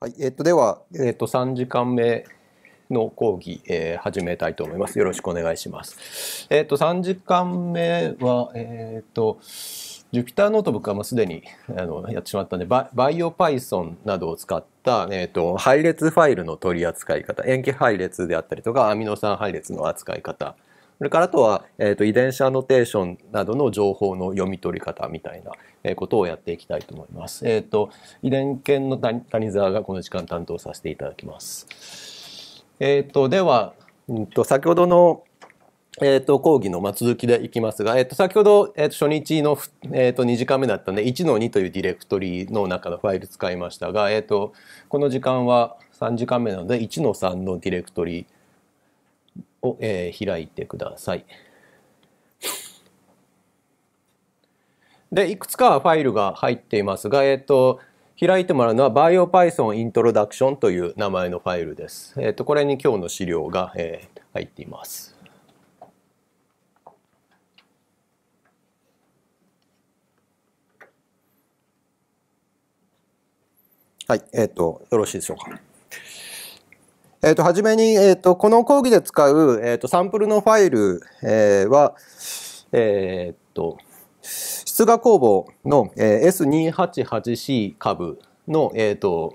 はい、えっと、では、えっと、3時間目の講義、えー、始めたいと思います。よろしくお願いします。えっと、3時間目は、えっと、Jupyter ノートブックはもうすでにあのやってしまったんで、バイオ Python などを使った、えっと、配列ファイルの取り扱い方、塩基配列であったりとか、アミノ酸配列の扱い方それからあとは、えーと、遺伝子アノテーションなどの情報の読み取り方みたいな、えことをやっていきたいと思います。えっ、ー、と、遺伝研の谷沢がこの時間担当させていただきます。えっ、ー、と、では、うんと、先ほどのえっ、ー、と、講義の、続きでいきますが、えっ、ー、と、先ほど、えっ、ー、と、初日の、えっ、と、2時間目だったので、1の2というディレクトリの中のファイル使いましたが、えっ、と、この時間は3時間目なので、1の3のディレクトリを、えー、開いてください。で、いくつかファイルが入っていますが、えっ、ー、と、開いてもらうのは BioPython Introduction という名前のファイルです。えっ、ー、と、これに今日の資料が、えー、入っています。はい、えっ、ー、と、よろしいでしょうか。えっ、ー、と、はじめに、えっ、ー、と、この講義で使う、えっ、ー、と、サンプルのファイル、えー、は、えっと、出画工房の、えー、S288C 株の、えっと、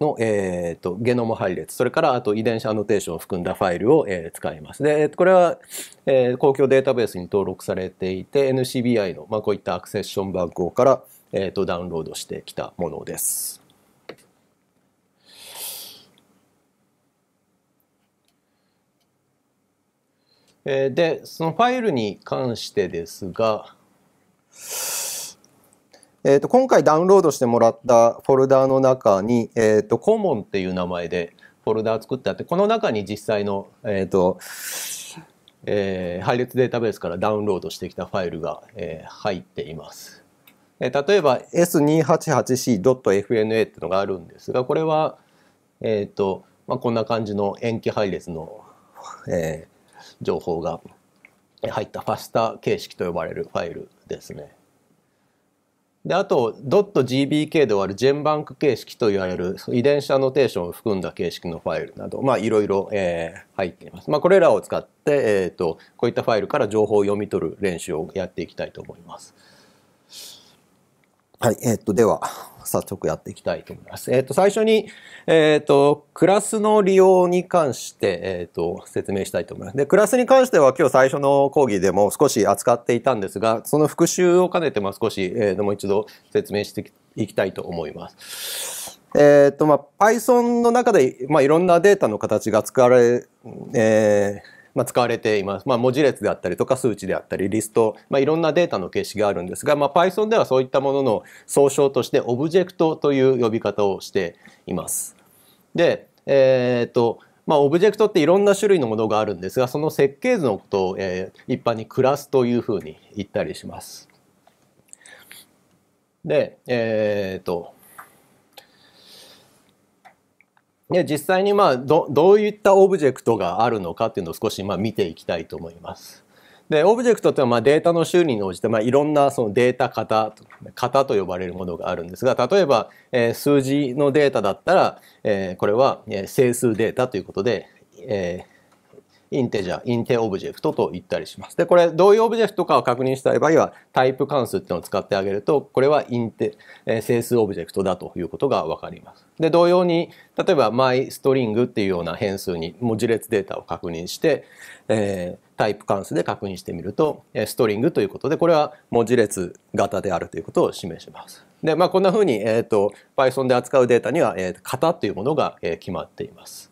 の、えーと、ゲノム配列それからあと遺伝子アノテーションを含んだファイルを、えー、使いますでこれは、えー、公共データベースに登録されていて NCBI の、まあ、こういったアクセッション番号から、えーとダウンロードしてきたものです。えー、で、そのファイルに関してですが、えー、と今回ダウンロードしてもらったフォルダーの中に、えー、とコモンっていう名前でフォルダー作ってあってこの中に実際の、えーとえー、配列データベースからダウンロードしてきたファイルが、えー、入っています。えー、例えば s288c.fna っていうのがあるんですがこれは、えーとまあ、こんな感じの延期配列の、えー、情報が入ったファスタ形式と呼ばれるファイルですね。であと .gbk で終わるジェンバンク形式といわれる遺伝子アノテーションを含んだ形式のファイルなどまあいろいろ入っています。まあ、これらを使って、えーとこういったファイルから情報を読み取る練習をやっていきたいと思います。はい、えっ、ー、と、では、早速やっていきたいと思います。えっ、ー、と、最初に、えっ、ー、と、クラスの利用に関して、えっ、と、説明したいと思います。で、クラスに関しては今日最初の講義でも少し扱っていたんですが、その復習を兼ねてまも少し、えっ、と、もう一度説明していきたいと思います。えっ、と、まあ、Python の中で、まあ、いろんなデータの形が使われ、えー、まあ、使われています。まあ、文字列であったりとか数値であったりリスト、まあ、いろんなデータの形式があるんですが、まあ、Python ではそういったものの総称としてオブジェクトという呼び方をしています。で、えー、っと、まあ、オブジェクトっていろんな種類のものがあるんですが、その設計図のことを、えー、一般にクラスというふうに言ったりします。で、えー、っと、で実際にまあどういったオブジェクトがあるのかっていうのを少しま見ていきたいと思います。でオブジェクトっていうのはまデータの修理に応じてまあいろんなそのデータ型型と呼ばれるものがあるんですが例えば、え数字のデータだったら、えこれは整数データということで、えインテジャー、インテオブジェクトと言ったりします。で、これ、どういうオブジェクトかを確認したい場合は、タイプ関数っていうのを使ってあげると、これはインテ、えー、整数オブジェクトだということがわかります。で、同様に、例えば、myString っていうような変数に文字列データを確認して、えー、タイプ関数で確認してみると、えストリングということで、これは文字列型であるということを示します。で、まあ、こんなふうに、えっ、ー、と、Python で扱うデータには、えー、型というものが、え決まっています。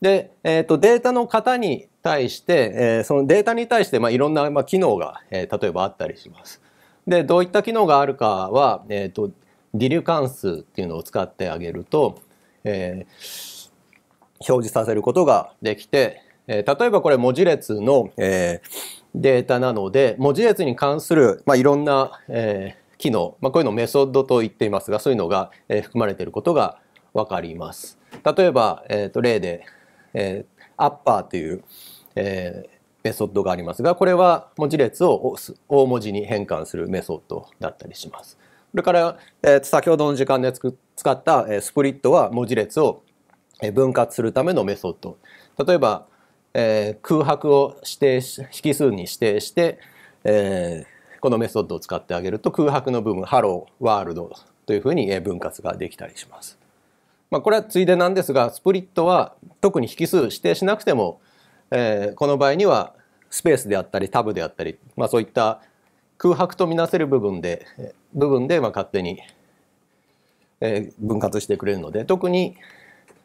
で、えっ、ー、と、データの型に対して、えー、そのデータに対して、まあ、いろんな、まあ、機能が、えー、例えばあったりします。で、どういった機能があるかは、えっ、ー、と、ディリュ関数っていうのを使ってあげると、えー、表示させることができて、えー、例えばこれ文字列の、えー、データなので、文字列に関する、まあ、いろんな、えー、機能、まあ、こういうのをメソッドと言っていますが、そういうのが、えー、含まれていることがわかります。例えば、えっ、ー、と、例でえー、アッパーという、えー、メソッドがありますが、これは文字列を大文字に変換するメソッドだったりします。それから、えー、先ほどの時間で使った、えー、スプリットは文字列を分割するためのメソッド。例えば、えー、空白を指定し引数に指定して、えー、このメソッドを使ってあげると空白の部分「ハローワールド」というふうに分割ができたりします。まあ、これはついでなんですがスプリットは特に引数指定しなくても、えー、この場合にはスペースであったりタブであったり、まあ、そういった空白とみなせる部分で部分でまあ勝手に、え分割してくれるので特に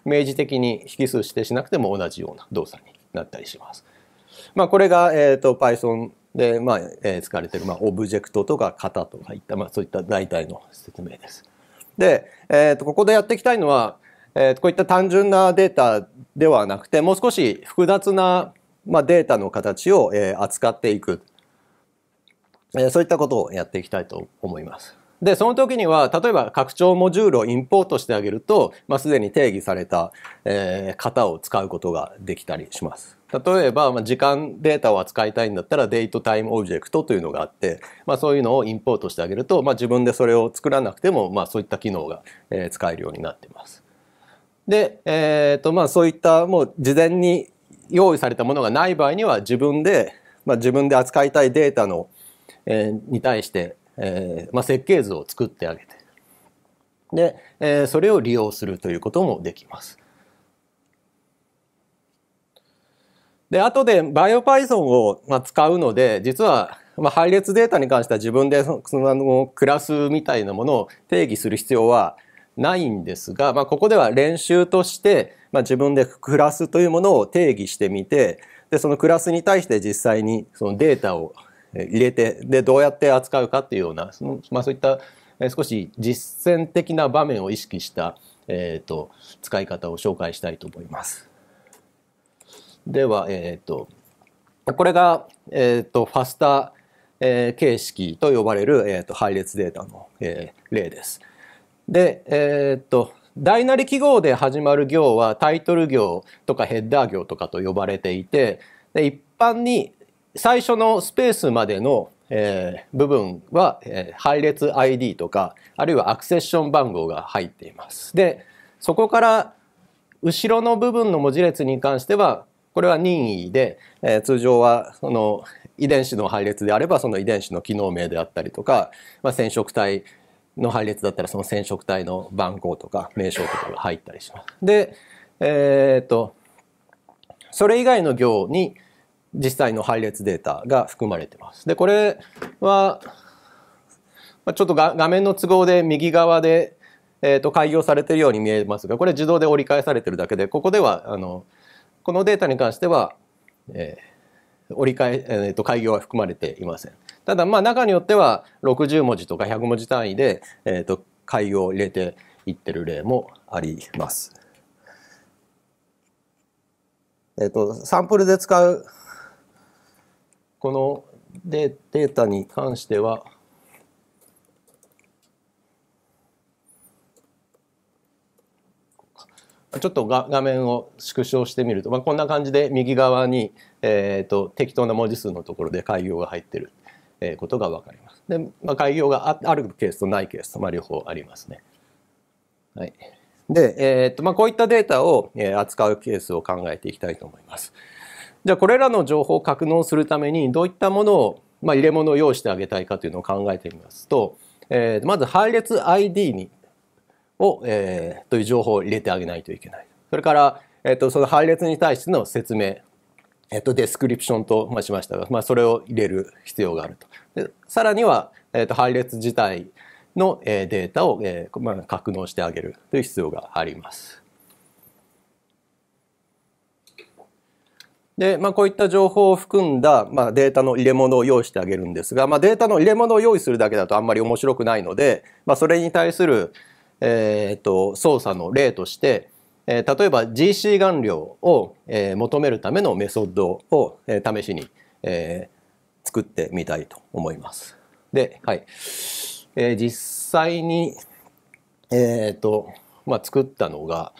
明示的に引数指定しなくても同じような動作になったりします。まあ、これが、えーと、Python で、まあえ使われている、まあ、オブジェクトとか型とかいった、まあ、そういった代替の説明です。で、えー、とここでやっていきたいのは、えー、こういった単純なデータではなくてもう少し複雑な、まあ、データの形を、えー、扱っていく、えー、そういったことをやっていきたいと思います。でその時には例えば拡張モジュールをインポートしてあげると、まあ、すでに定義された、えー、型を使うことができたりします。例えば、まあ、時間データを扱いたいんだったら、デートタイムオブジェクトというのがあって、まあ、そういうのをインポートしてあげると、まあ、自分でそれを作らなくても、まあ、そういった機能が、えー、使えるようになっています。で、えっ、ー、と、まあ、そういった、もう、事前に用意されたものがない場合には、自分で、まあ、自分で扱いたいデータの、えー、に対して、えー、まあ、設計図を作ってあげて、で、えー、それを利用するということもできます。で、後でバイオ Python を、ま使うので、実は、ま配列データに関しては自分でそのクラスみたいなものを定義する必要はないんですが、まあ、ここでは練習として、まあ、自分でクラスというものを定義してみてでそのクラスに対して実際にそのデータを入れてでどうやって扱うかっていうようなその、まあ、そういった少し実践的な場面を意識した、えーと使い方を紹介したいと思います。では、えっ、ー、と、これが、えっ、ー、と、ファスタ、え形式と呼ばれる、えっ、と、配列データの、え例です。で、えっ、と、大なり記号で始まる行はタイトル行とかヘッダー行とかと呼ばれていて、で一般に最初のスペースまでの、えー、部分は、えー、配列 ID とか、あるいはアクセッション番号が入っています。で、そこから後ろの部分の文字列に関しては、これは任意で、えー、通常はその遺伝子の配列であればその遺伝子の機能名であったりとか、まあ、染色体の配列だったらその染色体の番号とか名称とかが入ったりします。で、えっ、と、それ以外の行に実際の配列データが含まれてます。で、これは、まあ、ちょっと画面の都合で右側で、えー、と開業されているように見えますが、これ自動で折り返されてるだけで、ここではあのこのデータに関しては、えー、折り返、えーと、開業は含まれていません。ただまあ中によっては60文字とか100文字単位で、えーと、開業を入れていってる例もあります。えっ、ー、と、サンプルで使うこのデデータに関してはちょっと画面を縮小してみると、まあ、こんな感じで右側に、えーと、適当な文字数のところで開業が入ってる、えことが分かります。で、まあ、開業があるケースとないケースと、まあ、両方ありますね。はい、で、えーとまあ、こういったデータを、え扱うケースを考えていきたいと思います。じゃあこれらの情報を格納するためにどういったものを、まあ、入れ物を用意してあげたいかというのを考えてみますと、えー、まず配列 ID にを、えー、という情報を入れてあげないといけない。それから、えっ、ー、と、その配列に対しての説明、えっ、ー、と、デスクリプションと、まあ、しましたが、まあ、それを入れる必要があると。でさらには、えっと、配列自体の、えー、データを、えーまあ、格納してあげるという必要があります。で、まあ、こういった情報を含んだ、まあ、データの入れ物を用意してあげるんですが、まあ、データの入れ物を用意するだけだとあんまり面白くないので、まあ、それに対する、えー、っと、操作の例として、えー、例えば GC 顔料を、えー、求めるためのメソッドを、えー、試しに、えー、作ってみたいと思います。で、はい。えー、実際に、えっ、ー、と、まあ、作ったのが、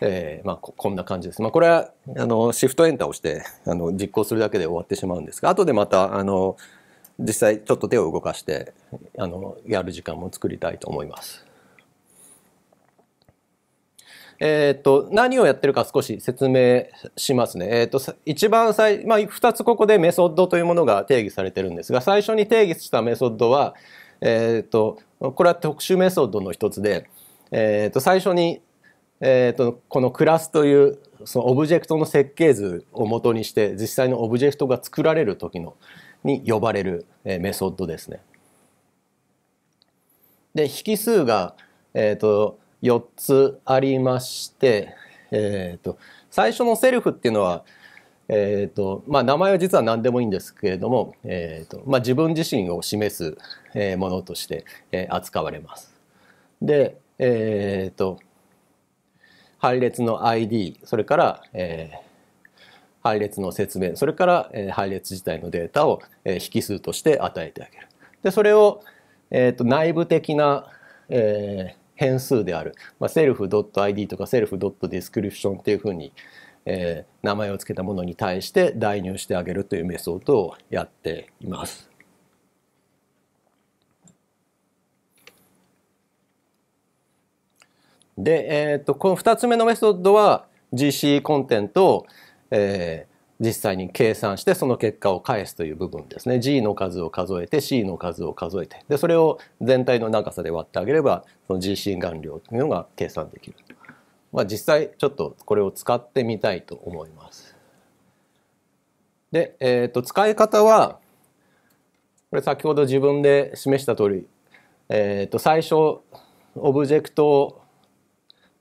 えー、まあこ、こんな感じです。まあ、これは、あの、シフトエンターをして、あの、実行するだけで終わってしまうんですが、後でまた、あの、実際ちょっと手を動かして、あの、やる時間も作りたいと思います。えっ、ー、と、何をやってるか少し説明しますね。えっ、ー、と、一番最、まあ、二つここでメソッドというものが定義されてるんですが、最初に定義したメソッドは、えっ、ー、と、これは特殊メソッドの一つで、えっ、と、最初に、えっ、と、このクラスという、そのオブジェクトの設計図を元にして、実際のオブジェクトが作られる時の、に呼ばれる、えメソッドですね。で、引数が、えっ、と、4つありまして、えーと、最初のセルフっていうのは、えーとまあ、名前は実は何でもいいんですけれども、えーとまあ、自分自身を示すものとして、え扱われます。で、えーと、配列の ID それから、えー、配列の説明それから、え配列自体のデータを、え引数として与えてあげる。でそれを、えーと、と内部的な、えー、変数である、まあ、self.id とか self.description っていうふうに、えー、名前を付けたものに対して代入してあげるというメソッドをやっています。で、えーと、とこの2つ目のメソッドは GC コンテントを、えー、実際に計算してその結果を返すという部分ですね G の数を数えて C の数を数えてでそれを全体の長さで割ってあげればその G 心眼量というのが計算できる、まあ、実際ちょっとこれを使ってみたいと思いますで、えー、と使い方はこれ先ほど自分で示した通り、えー、と最初オブジェクトを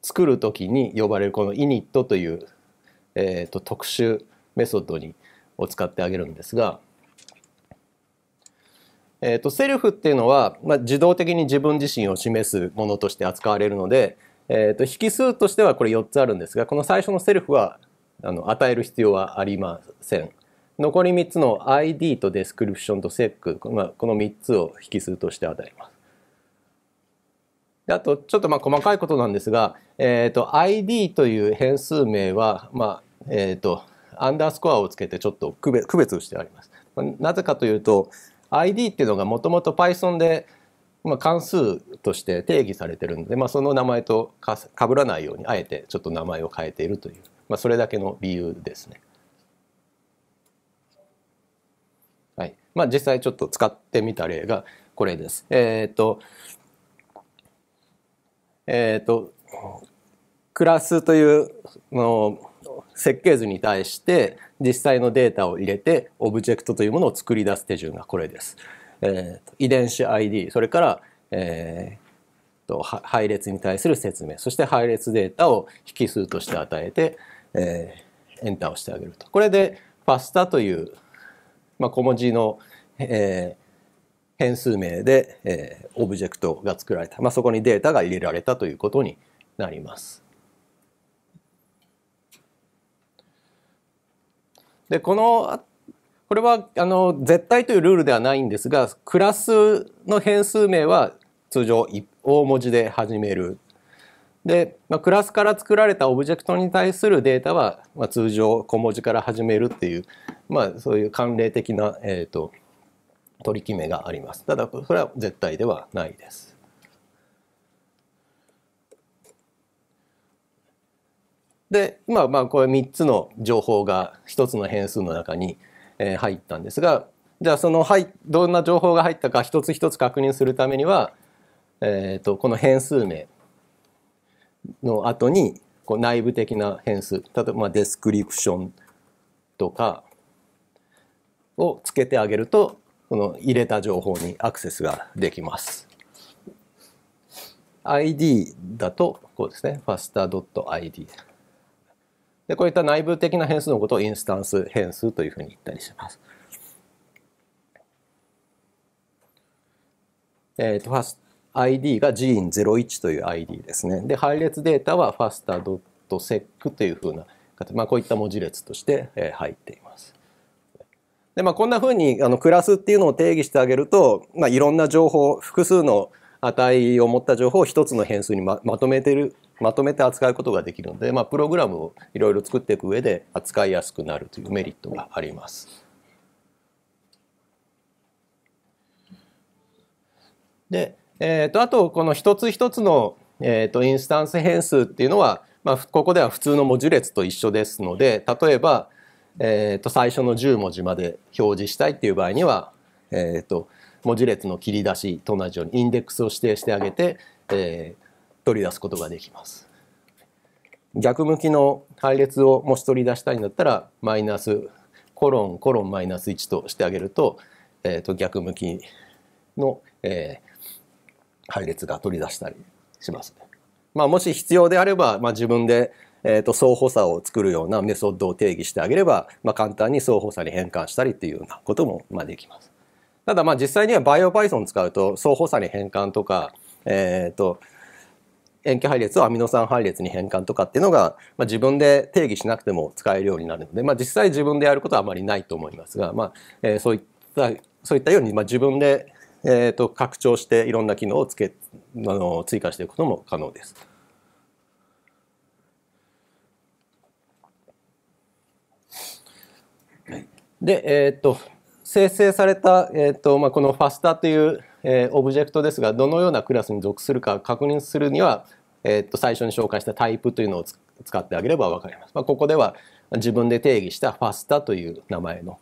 作る時に呼ばれるこの init という、えー、と特殊メソッドにを使ってあげるんですが、えーと、セルフっていうのは、まあ、自動的に自分自身を示すものとして扱われるので、えー、と引数としてはこれ4つあるんですがこの最初のセルフはあの与える必要はありません。残り3つの ID とデスクリプションとセック、まあ、この3つを引数として与えます。であとちょっとまあ細かいことなんですが、えーと、ID という変数名は、まあえーとアンダースコアをつけてちょっと区別区別してあります。なぜかというと ID っていうのがもともと Python で、まあ、関数として定義されてるので、まあ、その名前とかぶらないようにあえてちょっと名前を変えているという、まあ、それだけの理由ですね。はいまあ、実際ちょっと使ってみた例がこれです。えっ、ー、とえっ、ー、とクラスというの設計図に対して実際のデータを入れてオブジェクトというものを作り出す手順がこれです。えー、遺伝子 ID それから、えー、と配列に対する説明そして配列データを引数として与えて、えー、エンターをしてあげるとこれでパスタという、まあ、小文字の、えー、変数名で、えー、オブジェクトが作られた、まあ、そこにデータが入れられたということになります。でこのこれはあの絶対というルールではないんですがクラスの変数名は通常大文字で始める。で、まあ、クラスから作られたオブジェクトに対するデータは、まあ、通常小文字から始めるっていう、まあ、そういう慣例的な、えーと、と取り決めがあります。ただこれは絶対ではないです。で今まあこれ3つの情報が1つの変数の中に、え入ったんですがじゃあそのい、どんな情報が入ったか一つ一つ確認するためには、えー、とこの変数名の後にこう内部的な変数例えばデスクリプションとかをつけてあげるとこの入れた情報にアクセスができます。ID だとこうですね f a s t r i d で、こういった内部的な変数のことをインスタンス変数というふうに言ったりします。えっ、ー、と、ファス ID が gin01 という ID ですね。で、配列データは fasta.sec というふうな形、まあ、こういった文字列として入っています。で、まあ、こんなふうにあのクラスっていうのを定義してあげると、まあ、いろんな情報、複数の値を持った情報を一つの変数にままとめてるまとめて扱うことができるので、まあ、プログラムをいろいろ作っていく上で扱いやすくなるというメリットがあります。で、えー、とあとこの一つ一つの、えー、とインスタンス変数っていうのは、まあ、ここでは普通の文字列と一緒ですので例えば、えー、と最初の10文字まで表示したいっていう場合には、えー、と文字列の切り出しと同じようにインデックスを指定してあげて、えー、取り出すことができます。逆向きの配列をもし取り出したいんだったらマイナスコロンコロンマイナス1としてあげると,、えー、と逆向きの、えー、配列が取り出したりします、まあ、もし必要であれば、まあ、自分で、えー、と相補差を作るようなメソッドを定義してあげれば、まあ、簡単に相補差に変換したりっていうようなことも、まあ、できます。ただまあ実際には BioPython 使うと相補差に変換とか、えー、と塩基配列をアミノ酸配列に変換とかっていうのが、まあ、自分で定義しなくても使えるようになるので、まあ、実際自分でやることはあまりないと思いますが、まあえー、そういったそういったように、まあ、自分で、えーと、拡張していろんな機能をつけあの追加していくことも可能です。で、えっ、ー、と生成された、えっ、ー、とまあ、このファスタというえオブジェクトですがどのようなクラスに属するか確認するには、えー、っと最初に紹介したタイプというのを使ってあげれば分かります。まあ、ここでは自分で定義したファスタという名前の、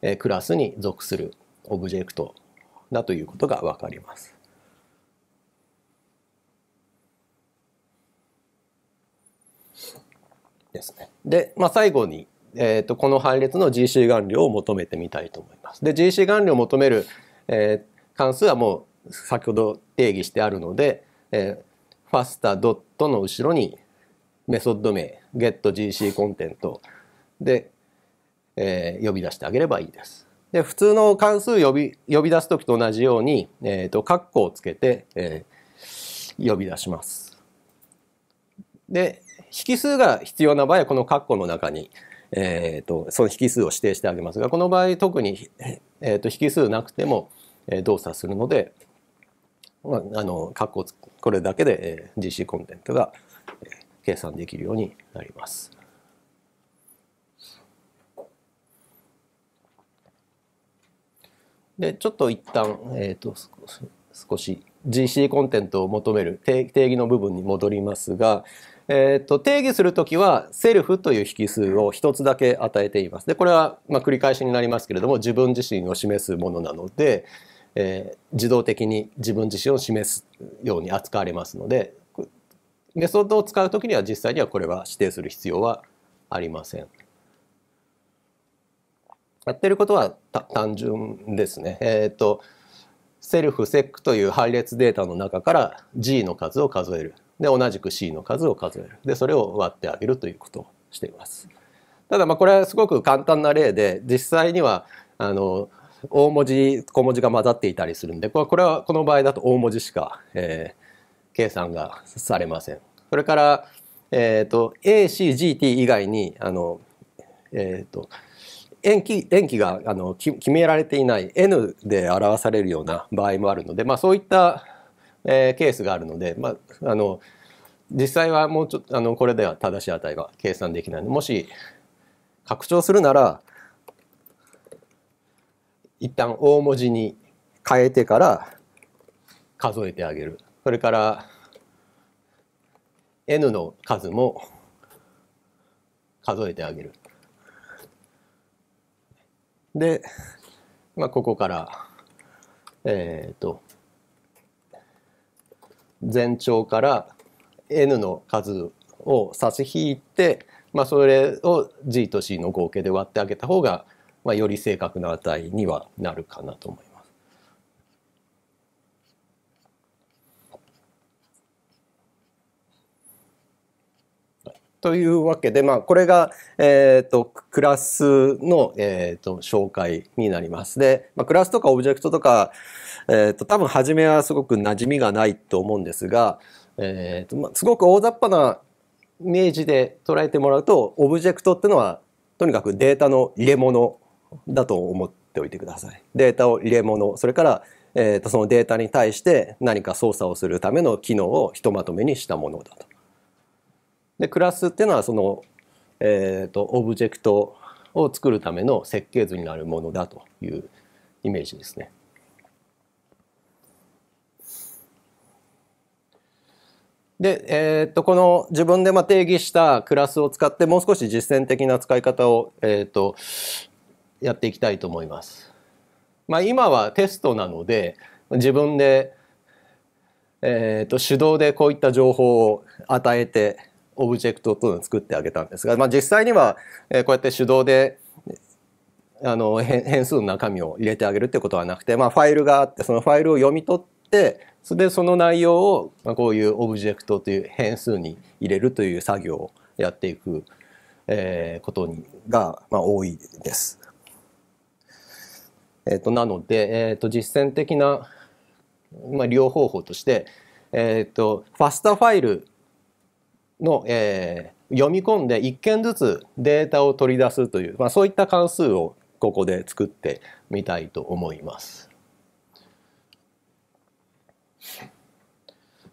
えクラスに属するオブジェクトだということが分かります。ですね。で、まあ、最後に、えーと、とこの配列の GC 顔料を求めてみたいと思います。で GC 顔料を求める、えー関数はもう先ほど定義してあるので、えー、ファスタドットの後ろにメソッド名 getGC コンテントで、えー、呼び出してあげればいいです。で普通の関数呼び呼び出す時と同じように、えーと、括カッコをつけて、えー、呼び出します。で引数が必要な場合はこのカッコの中に、えーと、その引数を指定してあげますがこの場合特に、えーと引数なくても、動作するので、まあ、あの括弧これだけで GC コンテンツが計算できるようになります。でちょっと一旦、えーと、少し GC コンテンツを求める定義の部分に戻りますが、えーと、と定義するときはセルフという引数を一つだけ与えています。でこれは、まあ、繰り返しになりますけれども自分自身を示すものなので、えー、自動的に自分自身を示すように扱われますのでメソッドを使う時には実際にはこれは指定する必要はありません。やってることは単純ですね。えっ、ー、とセルフセックという配列データの中から G の数を数えるで同じく C の数を数えるでそれを割ってあげるということをしています。ただまあこれはすごく簡単な例で実際にはあの大文字小文字が混ざっていたりするんでこれはこの場合だと大文字しか、えー、計算がされません。それから、えーと、ACGT 以外にあの、えーと、塩基塩基があの決められていない N で表されるような場合もあるので、まあ、そういった、えー、ケースがあるので、まあ、あの実際はもうちょっとあのこれでは正しい値が計算できないのもし拡張するなら一旦大文字に変えてから数えてあげるそれから n の数も数えてあげるで、まあ、ここからえっ、ー、と全長から n の数を差し引いて、まあ、それを g と c の合計で割ってあげた方がまあ、より正確な値にはなるかなと思います。というわけで、まあ、これが、えっ、ー、と、クラスの、えっ、ー、と、紹介になります。で、まあ、クラスとかオブジェクトとか、えっ、ー、と、多分初めはすごく馴染みがないと思うんですが、えっ、と、まあ、すごく大雑把なイメージで捉えてもらうと、オブジェクトっていうのは、とにかくデータの入れ物だと思っておいてください。データを入れ物、それから、えー、とそのデータに対して何か操作をするための機能をひとまとめにしたものだと。で、クラスっていうのはその、えっ、ー、と、オブジェクトを作るための設計図になるものだというイメージですね。で、えー、っと、この自分で定義したクラスを使ってもう少し実践的な使い方を、えー、っと、やっていきたいと思います。まあ、今はテストなので自分で、えー、と手動でこういった情報を与えてオブジェクトというのを作ってあげたんですが、まあ、実際には、えこうやって手動であの変数の中身を入れてあげるってことはなくて、まあ、ファイルがあってそのファイルを読み取ってそれでその内容を、まこういうオブジェクトという変数に入れるという作業をやっていく、えことにが、ま多いです。えっ、ー、と、なので、えっ、ー、と、実践的な、まあ、利用方法として、えっ、ー、と、ファスタファイルの、えー、読み込んで1件ずつデータを取り出すという、まあ、そういった関数をここで作ってみたいと思います。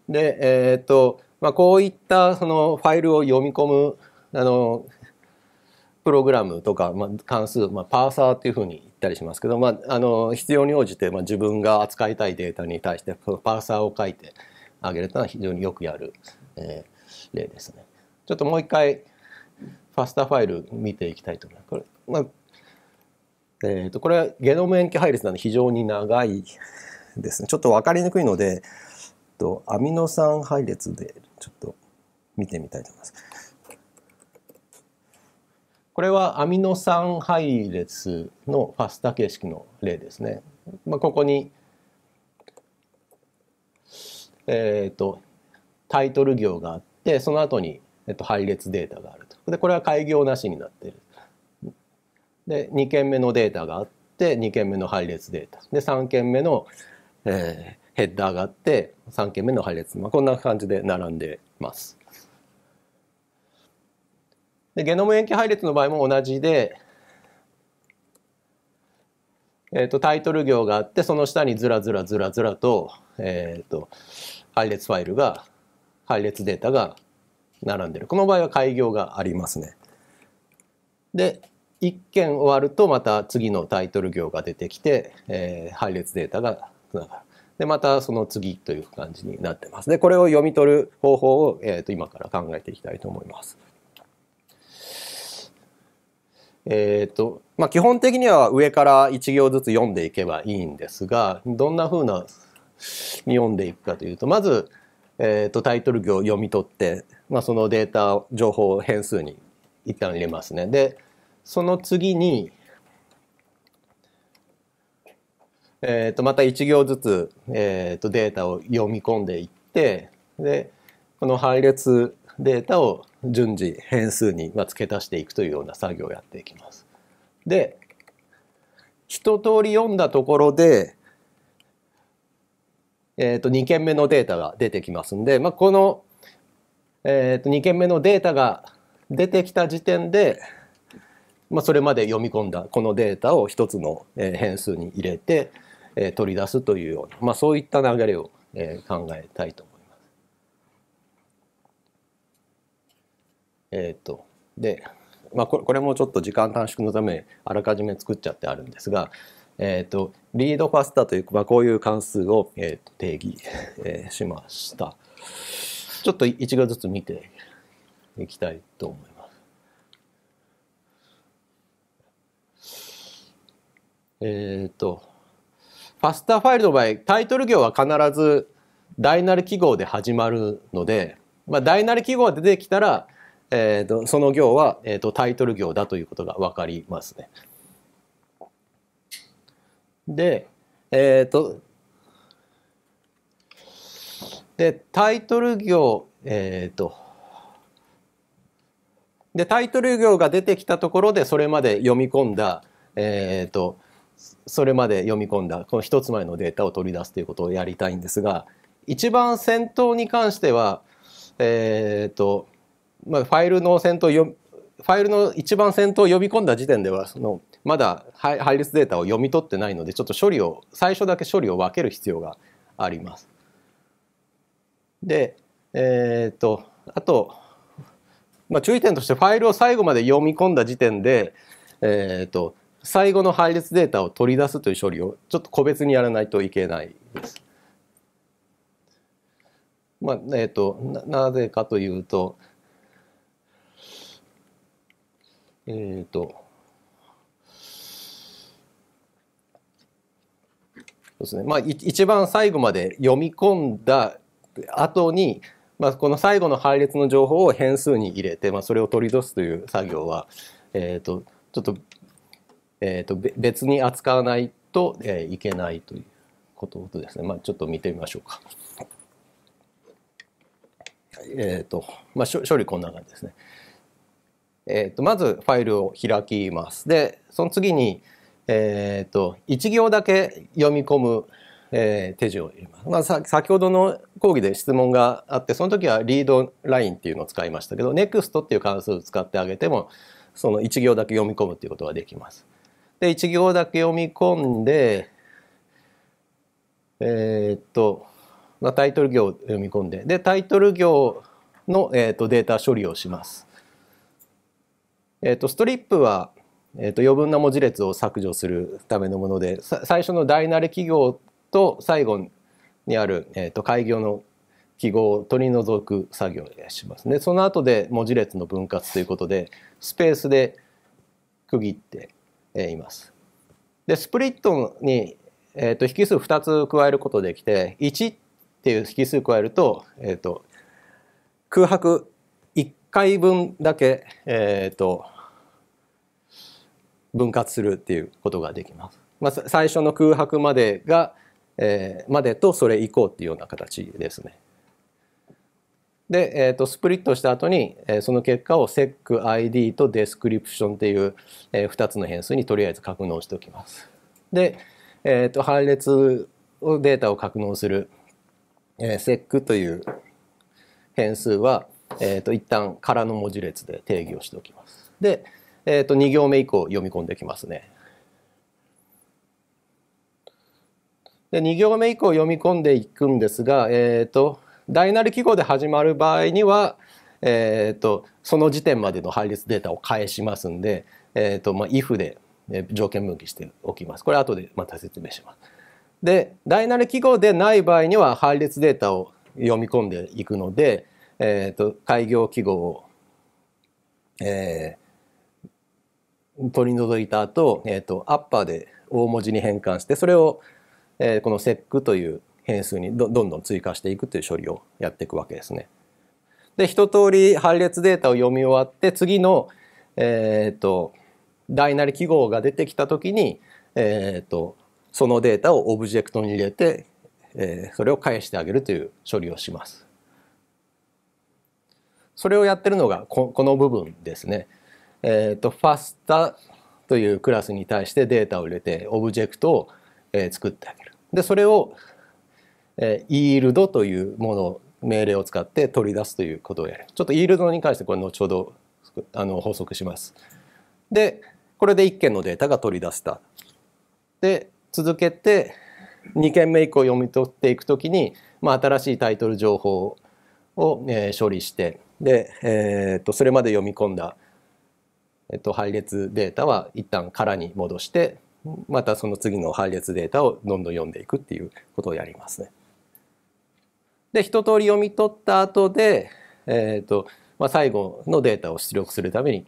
で、えっ、と、まあ、こういったそのファイルを読み込むあのプログラムとか、まあ、関数、まあ、パーサーっていうふうにったりしますけど、まあ、あの必要に応じて、まあ、自分が扱いたいデータに対してパーサーを書いてあげるというのは非常によくやる、えー、例ですね。ちょっともう一回ファスタファイル見ていきたいと思います。これ,、まあえーと、これはゲノム塩基配列なので非常に長いですね。ちょっと分かりにくいので、とアミノ酸配列でちょっと見てみたいと思います。これはアミノ酸配列のファスタ形式の例ですね。まあ、ここに、えっ、ー、とタイトル行があってその後に、えっと配列データがあると。でこれは開業なしになってる。で2件目のデータがあって2件目の配列データ。で3件目の、えー、ヘッダーがあって3件目の配列、まあ、こんな感じで並んでます。でゲノム塩基配列の場合も同じで、えーと、タイトル行があってその下にずらずらずらずらと,、えーと、配列ファイルが配列データが並んでるこの場合は開業がありますね。で1件終わるとまた次のタイトル行が出てきて、えー、配列データがつながる。でまたその次という感じになってます。でこれを読み取る方法を、えーと今から考えていきたいと思います。えっ、ー、と、まあ、基本的には上から1行ずつ読んでいけばいいんですが、どんなうなに読んでいくかというと、まず、えっ、ー、と、タイトル行を読み取って、まあ、そのデータ、情報を変数に一旦入れますね。で、その次に、えっ、ー、と、また1行ずつ、えっ、と、データを読み込んでいって、で、この配列データを順次変数に付け足していくというような作業をやっていきます。で一通り読んだところで、えー、と2件目のデータが出てきますんで、まあ、この、えー、と2件目のデータが出てきた時点で、まあ、それまで読み込んだこのデータを一つの変数に入れて取り出すというような、まあ、そういった流れを考えたいと思います。えっ、ー、と、で、まあ、これもちょっと時間短縮のためあらかじめ作っちゃってあるんですが、えっ、ー、と、リードファスターという、まあ、こういう関数を、えー、と定義、えー、しました。ちょっと一画ずつ見ていきたいと思います。えっ、ー、と、ファスタファイルの場合、タイトル行は必ず大なル記号で始まるので、まあ、大なる記号が出てきたら、えーと、その行は、えーと、タイトル行だということが分かりますね。で、えっ、ー、と、で、タイトル行、えっ、ー、と、で、タイトル行が出てきたところで、それまで読み込んだ、えっ、ー、と、それまで読み込んだ、この一つ前のデータを取り出すということをやりたいんですが、一番先頭に関しては、えっ、と、まあ、ファイルの先頭よファイルの一番先頭を呼び込んだ時点ではそのまだ配列データを読み取ってないのでちょっと処理を最初だけ処理を分ける必要があります。で、えー、っとあと、まあ、注意点としてファイルを最後まで読み込んだ時点で、えー、っと最後の配列データを取り出すという処理をちょっと個別にやらないといけないです。まあえー、っとなぜかというと、えっ、ー、と、そうですね。まあ、一番最後まで読み込んだ後に、まあ、この最後の配列の情報を変数に入れて、まあ、それを取り出すという作業は、えっ、ー、と、ちょっと、えっ、ー、と、別に扱わないと、えー、いけないということですね。まあ、ちょっと見てみましょうか。えっ、ー、と、まあ、処理こんな感じですね。えっ、ー、と、まずファイルを開きます。で、その次に、えっ、ー、と、1行だけ読み込む、えー、手順を入れます。まあ、さ先ほどの講義で質問があって、その時はリードラインっていうのを使いましたけど、next っていう関数を使ってあげても、その1行だけ読み込むっていうことができます。で、1行だけ読み込んで、えー、っと、まあ、タイトル行を読み込んで、で、タイトル行の、えー、っとデータ処理をします。えっ、ー、と、ストリップは、えっ、ー、と、余分な文字列を削除するためのもので、最初の大なれ記号と最後にある、えっ、ー、と、開業の記号を取り除く作業をしますね。その後で文字列の分割ということで、スペースで区切っています。で、スプリットに、えっ、と、引数2つ加えることできて、1っていう引数加えると、えっ、と、空白回分だけ、えっ、ー、と、分割するっていうことができます。まあ、最初の空白までが、えー、までとそれ以降っていうような形ですね。で、えーと、スプリットした後に、えー、その結果を SecID と Description っていう、えー、2つの変数にとりあえず格納しておきます。で、えーと、と配列をデータを格納する、えー、Sec という変数は、えーと、一旦空の文字列で定義をしておきます。で、えーと、と2行目以降読み込んできますね。で2行目以降読み込んでいくんですが、えーと、と大なり記号で始まる場合には、えー、とその時点までの配列データを返しますんで、えーとまあ、if で条件分岐しておきます。これ後でまた説明します。で大なり記号でない場合には配列データを読み込んでいくので、えっ、ー、と、開業記号を、えー、取り除いた後、えっ、ー、と、アッパーで大文字に変換して、それを、えー、この sec という変数にどんどん追加していくという処理をやっていくわけですね。で、一通り配列データを読み終わって、次の、えっ、ー、と、大なり記号が出てきた時に、えっ、ー、と、そのデータをオブジェクトに入れて、えー、それを返してあげるという処理をします。それをやってるのがこの部分ですね。えっ、ー、と、ファスタというクラスに対してデータを入れて、オブジェクトを、え作ってあげる。で、それを、え i イールドというもの命令を使って取り出すということをやる。ちょっとイールドに関してこれ後ほどあの補足します。で、これで1件のデータが取り出せた。で、続けて2件目以降読み取っていくときに、まあ、新しいタイトル情報を、え処理してで、えっとそれまで読み込んだ、えっと配列データは一旦空に戻してまたその次の配列データをどんどん読んでいくっていうことをやりますね。で一通り読み取った後で、えっ、ー、とまあ、最後のデータを出力するために、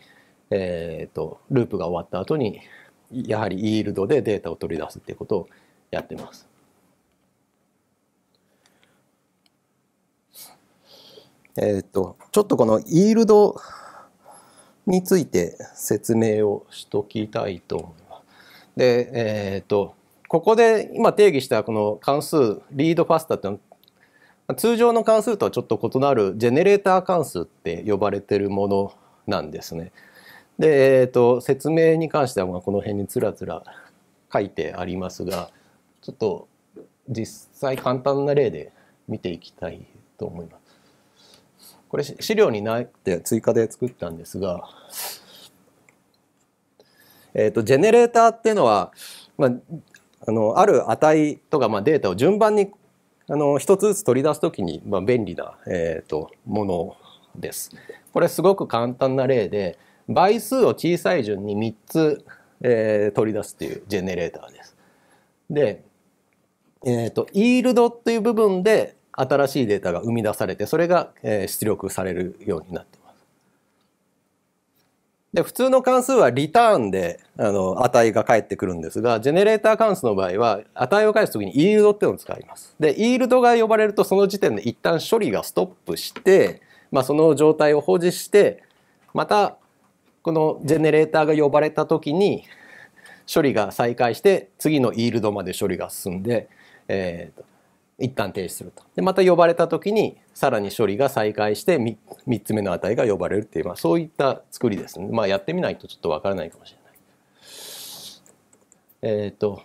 えっ、ー、とループが終わった後にやはりイールドでデータを取り出すっていうことをやってます。えー、っと、ちょっとこのイールドについて説明をしときたいと思います。で、えー、っと、ここで今定義したこの関数、リードファスタって通常の関数とはちょっと異なるジェネレーター関数って呼ばれてるものなんですね。で、えーと、と説明に関してはこの辺につらつら書いてありますがちょっと実際簡単な例で見ていきたいと思います。これ資料にないって追加で作ったんですが、えっ、ー、と、ジェネレーターっていうのは、まあ、あの、ある値とか、まあ、データを順番に、あの、一つずつ取り出すときに、まあ、便利な、えっ、ー、と、ものです。これすごく簡単な例で、倍数を小さい順に3つ、えー、取り出すというジェネレーターです。で、えっ、ー、と、イールドっていう部分で、新しいデータが生み出されてそれが出力されるようになっています。で普通の関数はリターンであの値が返ってくるんですがジェネレーター関数の場合は値を返す時にイールドっていうのを使います。でイールドが呼ばれるとその時点で一旦処理がストップして、まあ、その状態を保持してまたこのジェネレーターが呼ばれた時に処理が再開して次のイールドまで処理が進んで、えー、一旦停止すると。で、また呼ばれた時に、さらに処理が再開して3、3つ目の値が呼ばれるっていう、まあそういった作りですね。まあやってみないとちょっとわからないかもしれない。えっ、ー、と、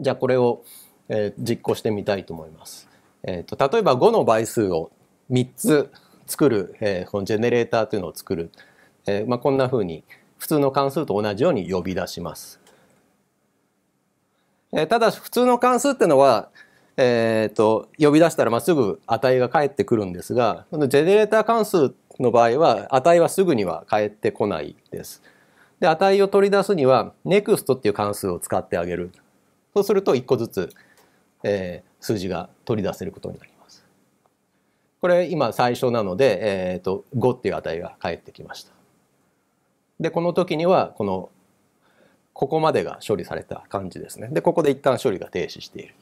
じゃあこれを、えー、実行してみたいと思います。えっ、ー、と、例えば5の倍数を3つ作る、えー、このジェネレーターというのを作る。えまあこんなふうに、普通の関数と同じように呼び出します。えただ、普通の関数っていうのは、えーと、呼び出したらまっすぐ値が返ってくるんですがこのジェネレーター関数の場合は値はすぐには返ってこないです。で値を取り出すには NEXT っていう関数を使ってあげるそうすると1個ずつ、えー、数字が取り出せることになります。これ今最初なので、えーと5っていう値が返ってきました。でこの時にはこのここまでが処理された感じですね。でここで一旦処理が停止している。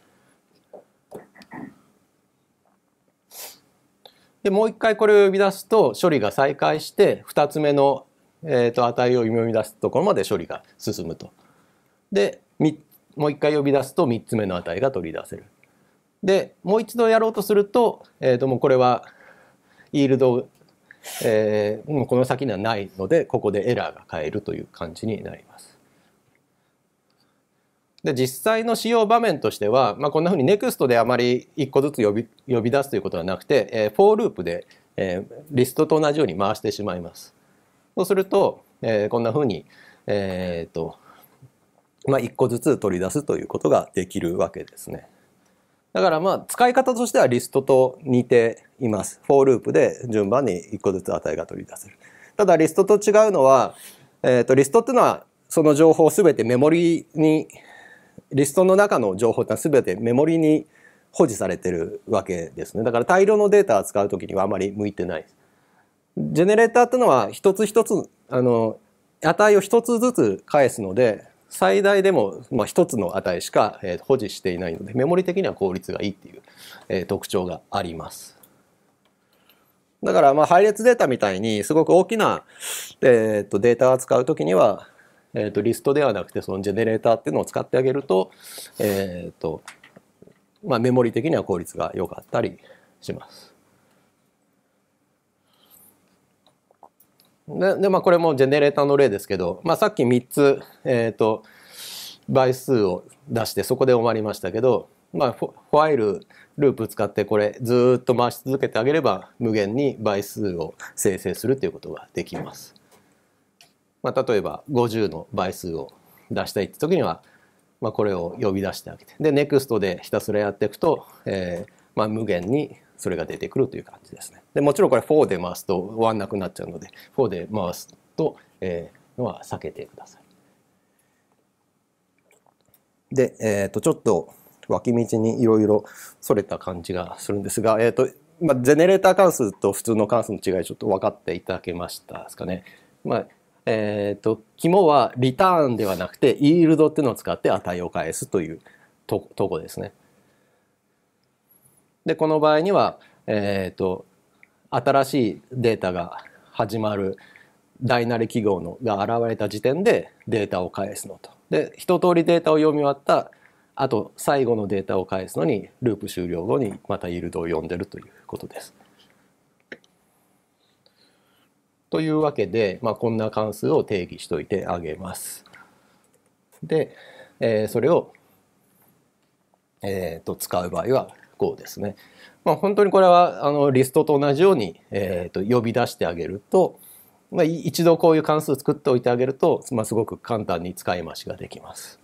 でもう一回これを呼び出すと処理が再開して2つ目の、えーと、値を読み出すところまで処理が進むと。でもう一回呼び出すと3つ目の値が取り出せる。でもう一度やろうとすると,、えー、ともうこれはイールド、えー、もうこの先にはないのでここでエラーが変えるという感じになります。で実際の使用場面としては、まあ、こんなふうに NEXT であまり1個ずつ呼び呼び出すということはなくて、えー、for ループで、えー、リストと同じように回してしまいます。そうすると、えー、こんなふうに、えー、っとまあ、1個ずつ取り出すということができるわけですね。だからまあ使い方としてはリストと似ています。for ループで順番に1個ずつ値が取り出せる。ただリストと違うのは、えー、とリストっていうのはその情報を全てメモリにリストの中の情報ってのは全てメモリに保持されてるわけですね。だから大量のデータを使う時にはあまり向いてないです。ジェネレーターってのは一つ一つ、あの、値を一つずつ返すので、最大でも、まあ、一つの値しか、え保持していないので、メモリ的には効率がいいっていう、え特徴があります。だから、まあ、配列データみたいにすごく大きな、えとデータを扱うときには、えー、とリストではなくてそのジェネレーターっていうのを使ってあげると,、えーとまあ、メモリ的には効率が良かったりします。ででまあ、これもジェネレーターの例ですけど、まあ、さっき3つ、えーと、倍数を出してそこで終わりましたけど、まあ、ファイルループ使ってこれずっと回し続けてあげれば無限に倍数を生成するということができます。まあ、例えば50の倍数を出したいって時には、まあ、これを呼び出してあげてで NEXT でひたすらやっていくと、えーまあ、無限にそれが出てくるという感じですね。でもちろんこれ4で回すと終わんなくなっちゃうので4で回すと、えー、のは避けてください。で、えー、とちょっと脇道にいろいろそれた感じがするんですが、えーとまあ、ェネレーター関数と普通の関数の違いちょっと分かっていただけましたですかね。まあえっ、ー、と、肝はリターンではなくて、イールドっていうのを使って値を返すというとこですね。で、この場合には、えっ、ー、と、新しいデータが始まる大なり記号のが現れた時点でデータを返すのと。で、一通りデータを読み終わった、あと最後のデータを返すのに、ループ終了後にまたイールドを読んでるということです。というわけで、まあ、こんな関数を定義しおいてあげます。で、えー、それを、えー、と使う場合はこうですね。まあ、本当にこれはあのリストと同じように、えー、と呼び出してあげると、まあ、一度こういう関数作っておいてあげると、まあ、すごく簡単に使い回しができます。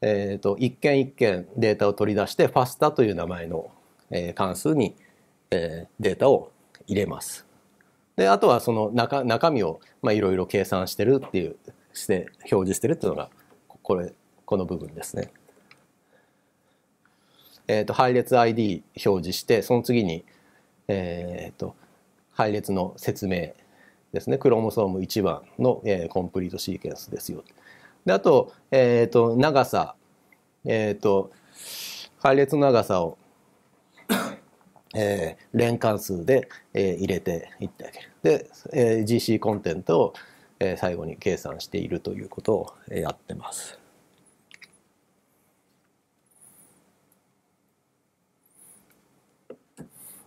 えーと、一件一件データを取り出してファスタという名前の、え関数に、えデータを入れます。であとはその中中身をいろいろ計算してるっていうして表示してるっていうのがこれこの部分ですね。えーと、配列 ID 表示してその次に、えーと、配列の説明ですねクロモソーム1番の、えー、コンプリートシーケンスですよ。であと,、えーと、と長さ、えー、と配列の長さをえー、連関数で、えー、入れていってあげる。で、えー、GC コンテントを、えー、最後に計算しているということをやってます。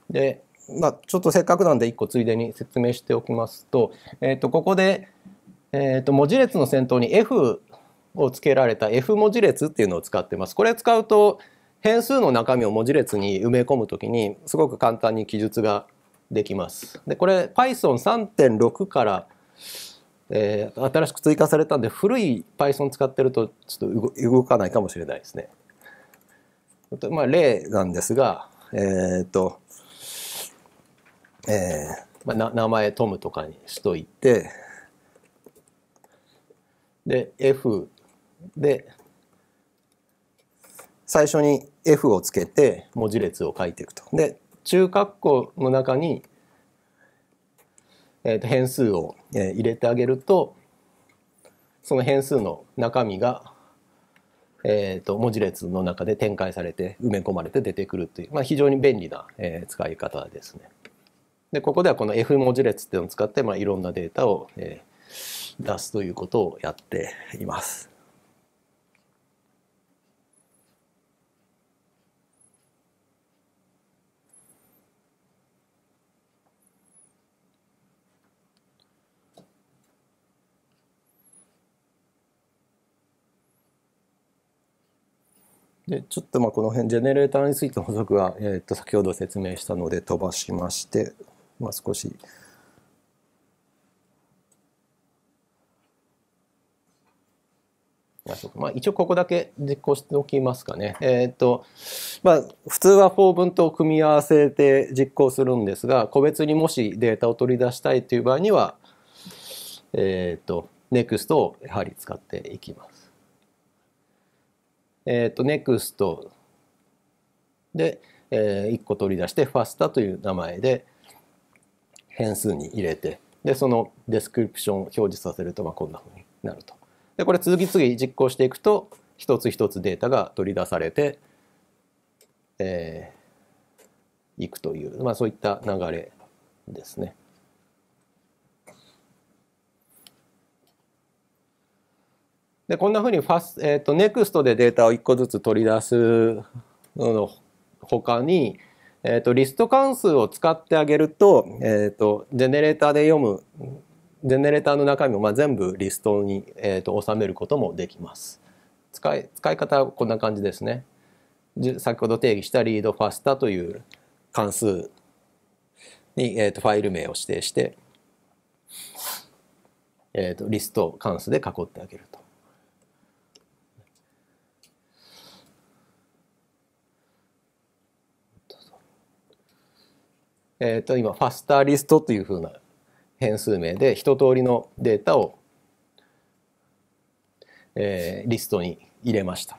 で、まあ、ちょっとせっかくなんで1個ついでに説明しておきますと,、えー、とここで、えー、と文字列の先頭に F をつけられた F 文字列っていうのを使ってます。これ使うと、変数の中身を文字列に埋め込むときにすごく簡単に記述ができます。でこれ Python3.6 から、えー、新しく追加されたんで古い Python 使ってるとちょっと動かないかもしれないですね。まあ、例なんですが、えっ、と、えー、まあ、名前トムとかにしといてで F で最初に F をつけて文字列を書いていくと。で中括弧の中に、えー、と変数を、え入れてあげるとその変数の中身が、えー、と文字列の中で展開されて埋め込まれて出てくるという、まあ、非常に便利な、え使い方ですね。でここではこの F 文字列っていうのを使って、まあ、いろんなデータを、え出すということをやっています。でちょっとまあこの辺ジェネレーターについての補足は、えー、と先ほど説明したので飛ばしまして、まあ、少し。まあ、一応ここだけ実行しておきますかね。えっ、ー、と、まあ、普通は法文と組み合わせて実行するんですが、個別にもしデータを取り出したいという場合には、えっ、ー、と、NEXT をやはり使っていきます。えっ、ー、と、ネクストで、えー、1個取り出して fasta という名前で変数に入れて、で、そのデスクリプションを表示させると、まあ、こんな風になると。で、これ次々実行していくと、一つ一つデータが取り出されて、えー、いくという、まあ、そういった流れですね。でこんなふうにファス、えーと、ネ NEXT でデータを1個ずつ取り出すのほかに、えーと、リスト関数を使ってあげると,、えーと、ジェネレーターで読むジェネレーターの中身もまあ全部リストに、えー、と収めることもできます。使い使い方はこんな感じですね。先ほど定義したリードファスタという関数に、えー、とファイル名を指定して、えー、とリスト関数で囲ってあげると。えー、と今ファスターリストというふうな変数名で一通りのデータを、えー、リストに入れました。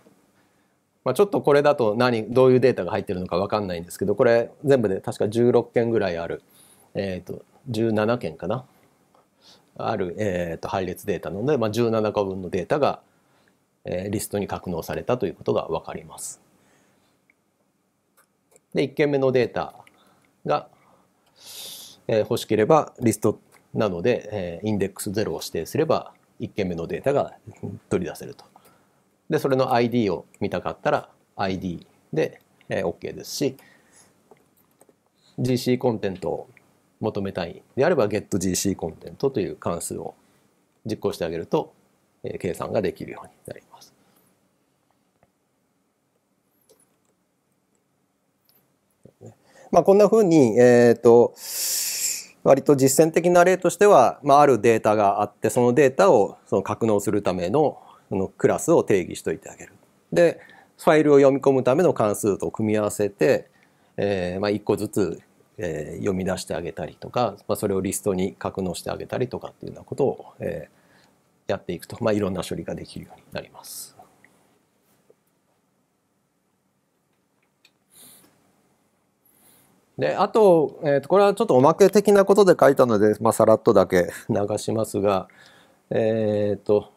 まあ、ちょっとこれだと何どういうデータが入ってるのか分かんないんですけどこれ全部で確か16件ぐらいある、えーと、17件かなある、えーと、と配列データなので、まあ、17個分のデータが、えー、リストに格納されたということが分かります。で1件目のデータがえー、欲しければリストなので、えー、インデックス0を指定すれば1件目のデータが取り出せると。で、それの ID を見たかったら ID で、えー、OK ですし、GC コンテントを求めたいであれば getGC コンテントという関数を実行してあげると、えー、計算ができるようになります。まあ、こんなふうに、えっ、ー、と、割と実践的な例としては、まあ、あるデータがあって、そのデータをその格納するためのそのクラスを定義しといてあげる。で、ファイルを読み込むための関数と組み合わせて、えー、まあ、1個ずつ、えー、読み出してあげたりとか、まあ、それをリストに格納してあげたりとかっていうようなことを、えー、やっていくと、まあ、いろんな処理ができるようになります。であと、えー、とこれはちょっとおまけ的なことで書いたので、まあ、さらっとだけ 流しますがえっ、ー、と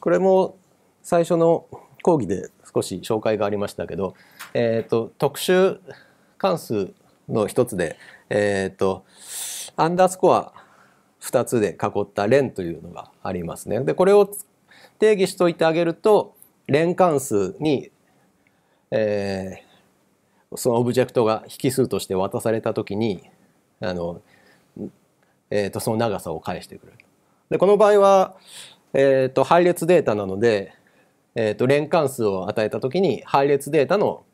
これも最初の講義で少し紹介がありましたけど、えーと、特殊関数の一つで、えーと、とアンダースコア2つで囲った連というのがありますね。でこれを定義しといてあげると連関数に、えー、そのオブジェクトが引数として渡された時にあの、えー、とその長さを返してくる。でこの場合は、えー、と配列データなので、えー、と連関数を与えた時に配列データの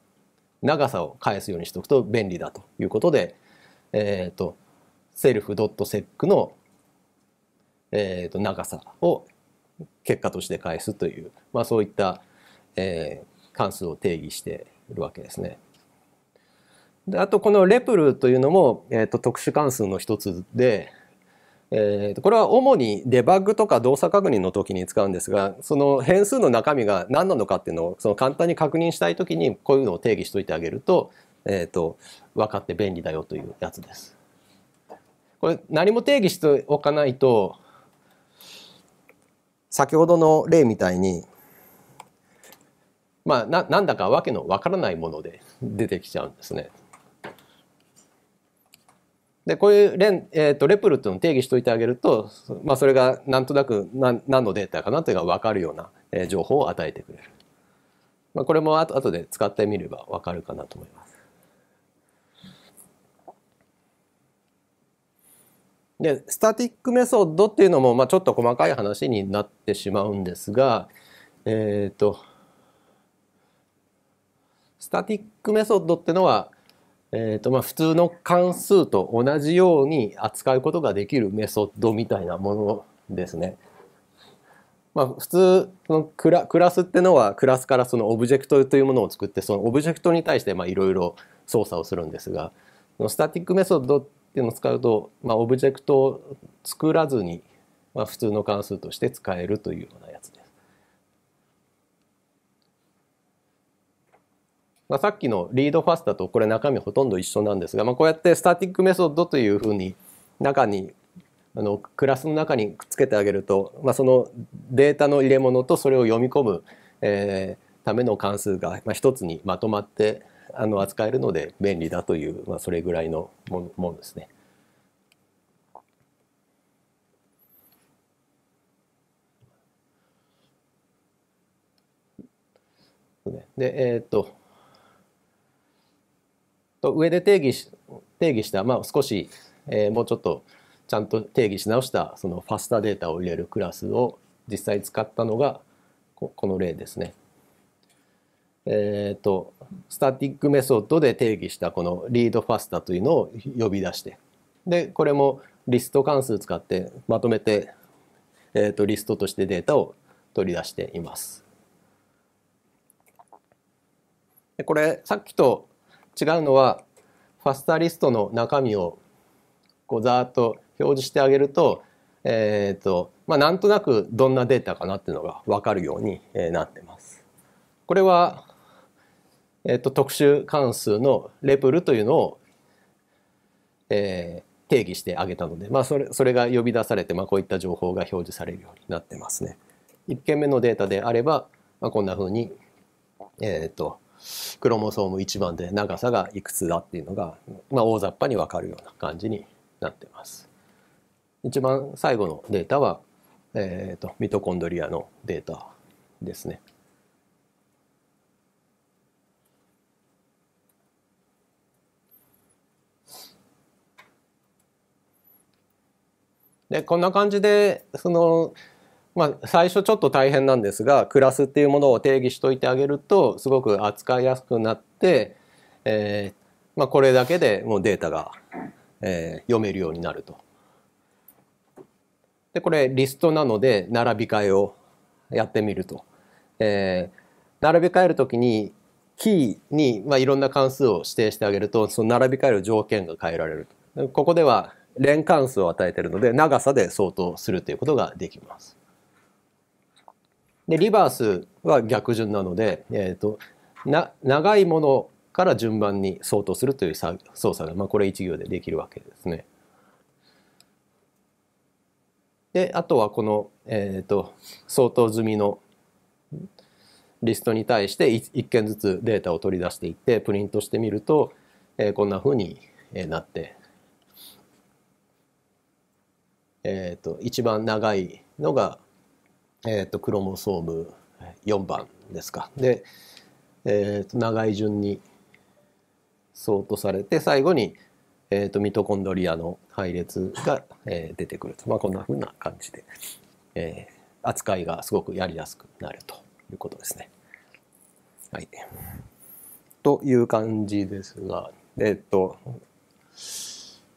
長さを返すようにしておくと便利だということで、えー、と self.sec の、えー、と長さを結果として返すという、まあ、そういった、えー、関数を定義しているわけですね。であとこのレプルというのも、えーと、特殊関数の一つで、えーと、これは主にデバッグとか動作確認の時に使うんですがその変数の中身が何なのかっていうのをその簡単に確認したい時にこういうのを定義しといてあげると,、えーと、と分かって便利だよというやつです。これ何も定義しておかないと先ほどの例みたいにまあななんだかわけのわからないもので出てきちゃうんですね。で、こういうレン、えっ、ー、と、レプルっていうのを定義しといてあげると、まあ、それがなんとなく何何のデータかなというのが分かるような、え情報を与えてくれる。まあ、これも後後で使ってみれば分かるかなと思います。で、スタティックメソッドっていうのも、まあ、ちょっと細かい話になってしまうんですが、えっ、ー、と、スタティックメソッドってのは、えーとまあ、普通の関数と同じように扱うことができるメソッドみたいなものですね。まあ、普通のクラクラスってのはクラスからそのオブジェクトというものを作ってそのオブジェクトに対していろいろ操作をするんですがスタティックメソッドっていうのを使うと、まあ、オブジェクトを作らずに、まあ、普通の関数として使えるというようなやまあ、さっきのリードファスタとこれ中身ほとんど一緒なんですが、まあ、こうやってスタティックメソッドというふうに中にあのクラスの中にくっつけてあげると、まあ、そのデータの入れ物とそれを読み込む、えー、ための関数が、まあ、一つにまとまってあの扱えるので便利だという、まあ、それぐらいのものですね。でえー、っとと上で定義し定義した、まあ、少し、えー、もうちょっとちゃんと定義し直したそのファスタデータを入れるクラスを実際使ったのがこの例ですね。えっ、ー、とスタティックメソッドで定義したこのリードファスタというのを呼び出してでこれもリスト関数使ってまとめて、えー、とリストとしてデータを取り出しています。これさっきと違うのはファスタリストの中身をこうざーっと表示してあげると,、えーとまあ、なんとなくどんなデータかなっていうのが分かるようになってます。これは、えーと、特殊関数のレプルというのを、えー、定義してあげたので、まあ、それそれが呼び出されて、まあ、こういった情報が表示されるようになってますね。1件目のデータであれば、まあ、こんなふうに、えーとクロモソーム1番で長さがいくつだっていうのが、まあ、大雑把に分かるような感じになってます。一番最後のデータは、えーと、とミトコンドリアのデータですね。でこんな感じでそのまあ、最初ちょっと大変なんですがクラスっていうものを定義しといてあげるとすごく扱いやすくなって、えー、まあ、これだけでもうデータが、えー、読めるようになると。でこれリストなので並び替えをやってみると。えー、並び替える時にキーに、まあ、いろんな関数を指定してあげるとその並び替える条件が変えられる。ここでは連関数を与えているので長さで相当するということができます。でリバースは逆順なので、えーと、な長いものから順番に相当するという操作が、まあ、これ1行でできるわけですね。であとはこの、えーと、相当済みのリストに対して 1, 1件ずつデータを取り出していってプリントしてみると、えー、こんなふうになって、えーと一番長いのがえー、とクロモソーム4番ですかで、えー、と長い順に相当されて最後に、えー、とミトコンドリアの配列が、えー、出てくると、まあ、こんなふうな感じで、えー、扱いがすごくやりやすくなるということですね。はい、という感じですがえっ、ー、と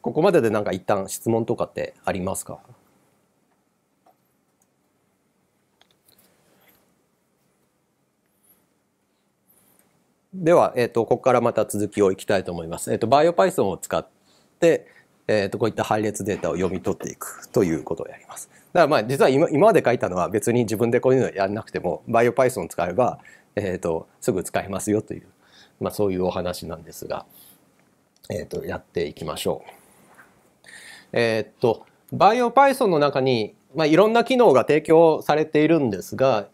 ここまででなんか一旦質問とかってありますかでは、えっ、ー、と、ここからまた続きをいきたいと思います。えっ、ー、と、バイオパイソンを使って、えっ、ー、と、こういった配列データを読み取っていくということをやります。だからまあ、実は今今まで書いたのは別に自分でこういうのやらなくても、バイオパイソンを使えば、えっ、と、すぐ使えますよという、まあ、そういうお話なんですが、えっ、と、やっていきましょう。えっ、と、バイオパイソンの中に、まあ、いろんな機能が提供されているんですが、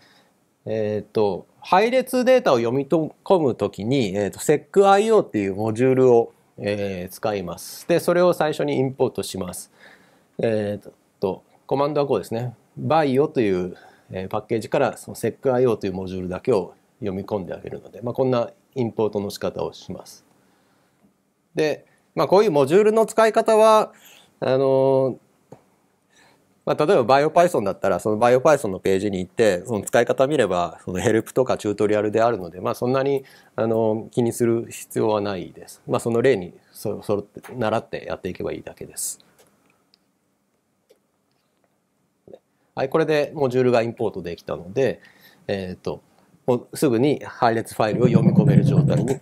えっ、と、配列データを読み込むときに、えーと、SecIO っていうモジュールを、えー、使います。で、それを最初にインポートします。えっ、ー、と、コマンドはこうですね。bio という、えー、パッケージからその SecIO というモジュールだけを読み込んであげるので、まあ、こんなインポートの仕方をします。で、まあ、こういうモジュールの使い方は、あのまあ、例えば BioPython だったら、その BioPython のページに行って、その使い方見れば、そのヘルプとかチュートリアルであるので、まあ、そんなにあの気にする必要はないです。まあ、その例にそそって習ってやっていけばいいだけです。はい、これでモジュールがインポートできたので、えっ、ー、と、もうすぐに配列ファイルを読み込める状態に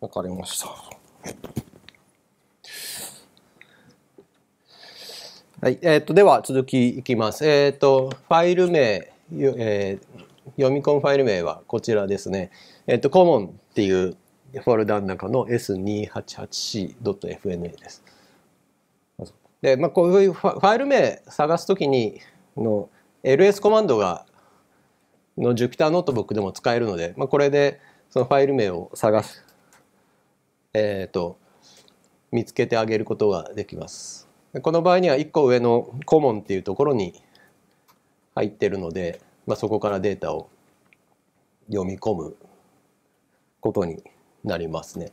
わかりました。はい、えっ、ー、と、では続きいきます。えっ、ー、と、ファイル名、えー、読み込むファイル名はこちらですね。えっ、ー、と、コモンっていうフォルダの中の s288c.fna です。で、まあ、こういうファイル名探すときにの ls コマンドがの Jupyter ノートブックでも使えるので、まあ、これでそのファイル名を探すえーと、見つけてあげることができます。この場合には1個上の顧問っていうところに入ってるので、まあ、そこからデータを読み込むことになりますね。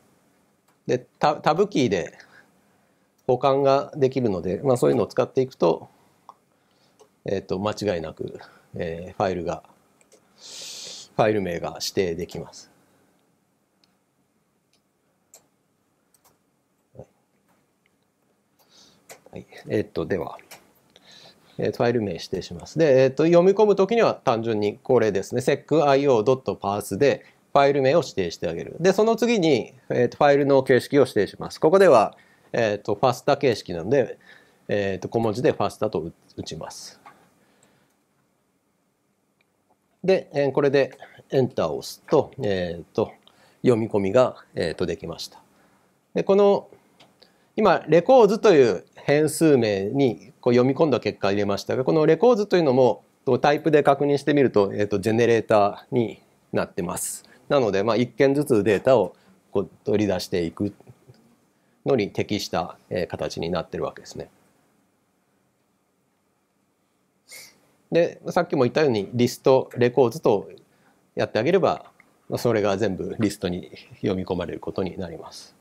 でタタブキーで保管ができるので、まあ、そういうのを使っていくと,、えー、と間違いなく、えー、ファイルがファイル名が指定できます。はい、えっと、では、えー、ファイル名指定します。で、えっと、読み込むときには単純にこれですね、secio.parse でファイル名を指定してあげる。で、その次に、えっと、ファイルの形式を指定します。ここでは、えっと、ファスタ形式なので、えっと、小文字でファスタと打ちます。で、えこれで Enter を押すと、えっと、読み込みが、えっと、できました。で、この今、レコーズという変数名にこう読み込んだ結果入れましたが、このレコーズというのもタイプで確認してみると、えっ、ー、と、ジェネレーターになってます。なので、まあ、1件ずつデータをこう取り出していくのに適した形になってるわけですね。で、さっきも言ったようにリスト、レコーズとやってあげれば、それが全部リストに読み込まれることになります。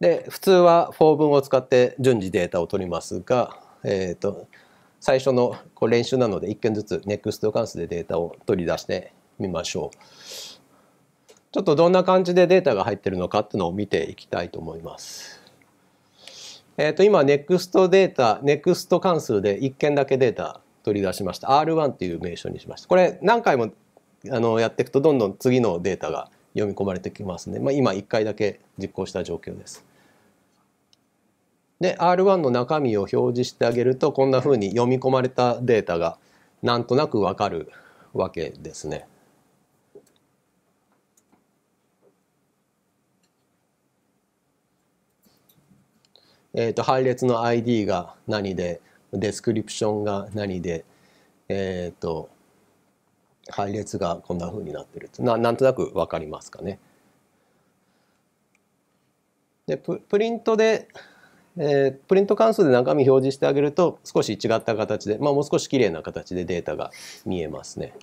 で普通は for 文を使って順次データを取りますが、えーと、最初のこう練習なので1件ずつ NEXT 関数でデータを取り出してみましょう。ちょっとどんな感じでデータが入ってるのかっていうのを見ていきたいと思います。えっ、ー、と今 NEXT データ NEXT 関数で1件だけデータ取り出しました R1 っていう名称にしました。これ何回もあのやっていくとどんどん次のデータが読み込まれてきますね。まあ、今1回だけ実行した状況です。で R1 の中身を表示してあげるとこんなふうに読み込まれたデータがなんとなくわかるわけですね。えーと、配列の ID が何でデスクリプションが何で、えーと、配列がこんなふうになってるななんとなく分かりますかね。でププリントでえー、プリント関数で中身表示してあげると少し違った形で、まあ、もう少し綺麗な形でデータが見えますね。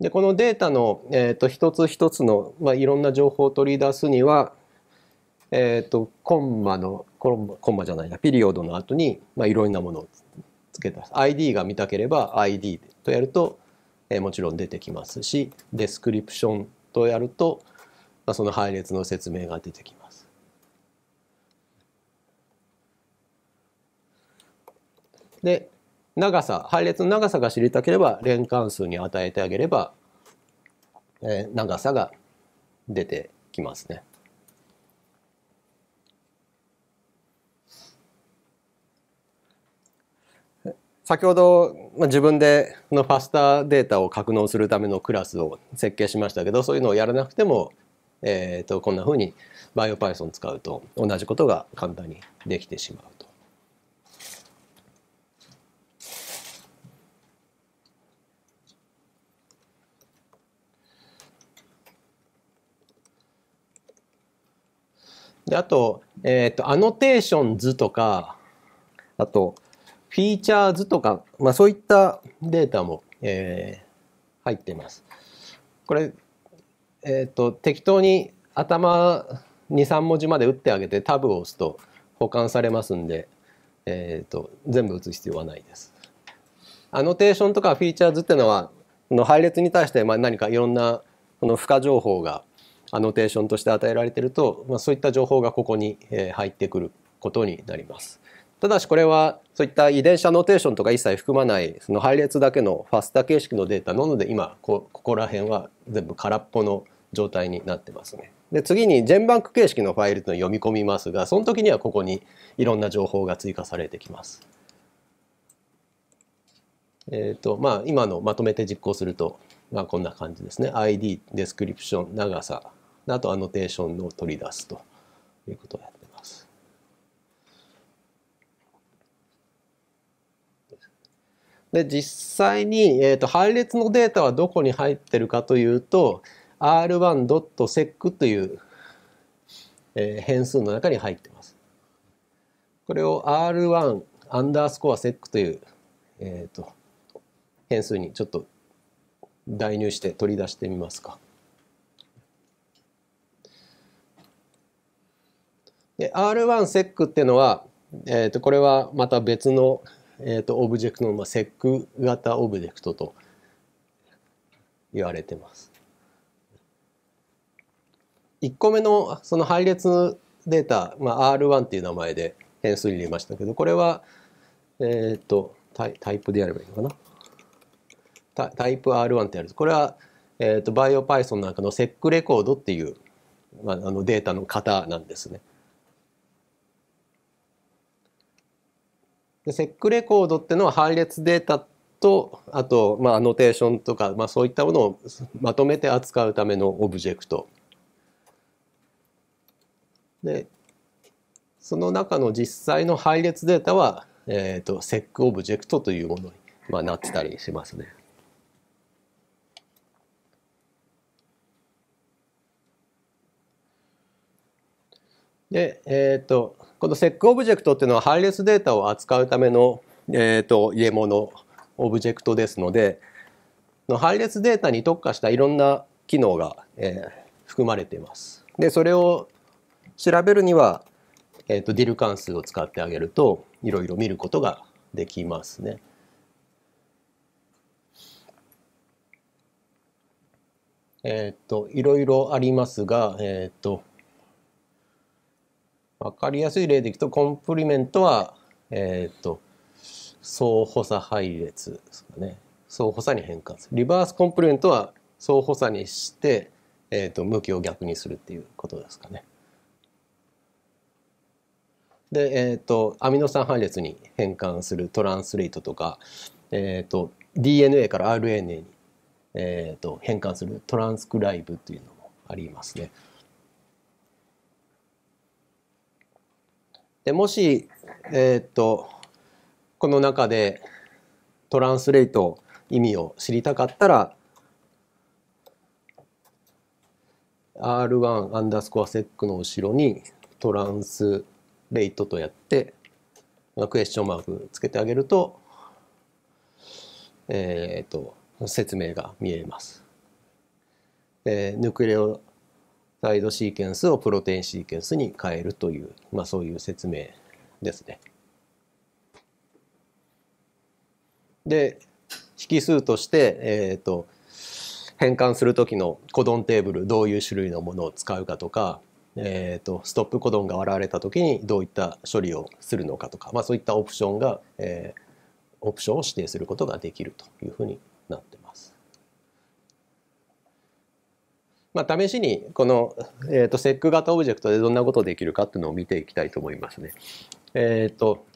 でこのデータの、えーと、一つ一つの、まあ、いろんな情報を取り出すには、えーと、コンマのコンマじゃないなピリオドの後に、まあ、いろんなものを付けた ID が見たければ ID とやると、えー、もちろん出てきますしデスクリプションとやると、まあ、その配列の説明が出てきます。で長さ配列の長さが知りたければ連関数に与えてあげれば、えー、長さが出てきますね。先ほど、まあ、自分でのファスターデータを格納するためのクラスを設計しましたけどそういうのをやらなくても、えーと、こんなふうに BioPython 使うと同じことが簡単にできてしまうと。であと、えっ、ー、と、アノテーション図とか、あと、フィーチャーズとか、まあ、そういったデータも、えー、入っています。これ、えーと、適当に頭23文字まで打ってあげてタブを押すと保管されますんで、えーと、全部打つ必要はないです。アノテーションとかフィーチャーズっていうのはの配列に対してまあ何かいろんなこの付加情報がアノテーションとして与えられてると、まあ、そういった情報がここに入ってくることになります。ただしこれはそういった遺伝子アノテーションとか一切含まないその配列だけのファスタ形式のデータなので今ここら辺は全部空っぽの状態になってますね。で次にジェンバンク形式のファイルというのを読み込みますがその時にはここにいろんな情報が追加されてきます。えっ、ー、とまあ今のまとめて実行すると、まあ、こんな感じですね。ID、デスクリプション、長さあとアノテーションを取り出すということです。で実際に、えーと、配列のデータはどこに入ってるかというと r1.sec という、えー、変数の中に入ってます。これを r1 アンダースコア sec という、えーと、変数にちょっと代入して取り出してみますか。で r1sec っていうのは、えーとこれはまた別のえーと、オブジェクトの、まあ、セック型オブジェクトと言われてます。1個目のその配列データ、まあ、R1 っていう名前で変数入れましたけどこれは、えーと、タイ、タイプでやればいいのかなタタイプ R1 ってやるこれは、えーと、と BioPython なんかのセックレコードっていう、まあ、あのデータの型なんですね。でセックレコードっていうのは配列データとあと、まあ、アノテーションとか、まあ、そういったものをまとめて扱うためのオブジェクト。でその中の実際の配列データは、えーと、とセックオブジェクトというものに、まあ、なってたりしますね。で、えっ、ー、と、このセックオブジェクトっていうのは配列データを扱うための、えーと、と入れ物オブジェクトですのでの配列データに特化したいろんな機能が、えー、含まれています。でそれを調べるには、えーと、とディル関数を使ってあげるといろいろ見ることができますね。えっ、ー、といろいろありますが、えっ、ー、とわかりやすい例でいくと、コンプリメントは、えっ、ー、と、相補佐配列ですかね。相補佐に変換する。リバースコンプリメントは相補佐にして、えっ、ー、と、向きを逆にするっていうことですかね。で、えっ、ー、と、アミノ酸配列に変換するトランスレートとか、えっ、と、DNA から RNA に、えっと変換するトランスクライブというのもありますね。でもし、えー、っとこの中でトランスレイト意味を知りたかったら R1 アンダースコアセックの後ろにトランスレイトとやってクエスチョンマークつけてあげるとえー、っと説明が見えます。えー、ヌクレオサイドシーケンスをプロテインシーケンスに変えるという、まあ、そういう説明ですね。で引数として、えーと、変換する時のコドンテーブルどういう種類のものを使うかとか、えーと、ストップコドンが現れた時にどういった処理をするのかとか、まあ、そういったオプションが、えー、オプションを指定することができるというふうになってます。まあ、試しにこの、えーと、セック型オブジェクトでどんなことできるかっていうのを見ていきたいと思いますね。えっ、ー、と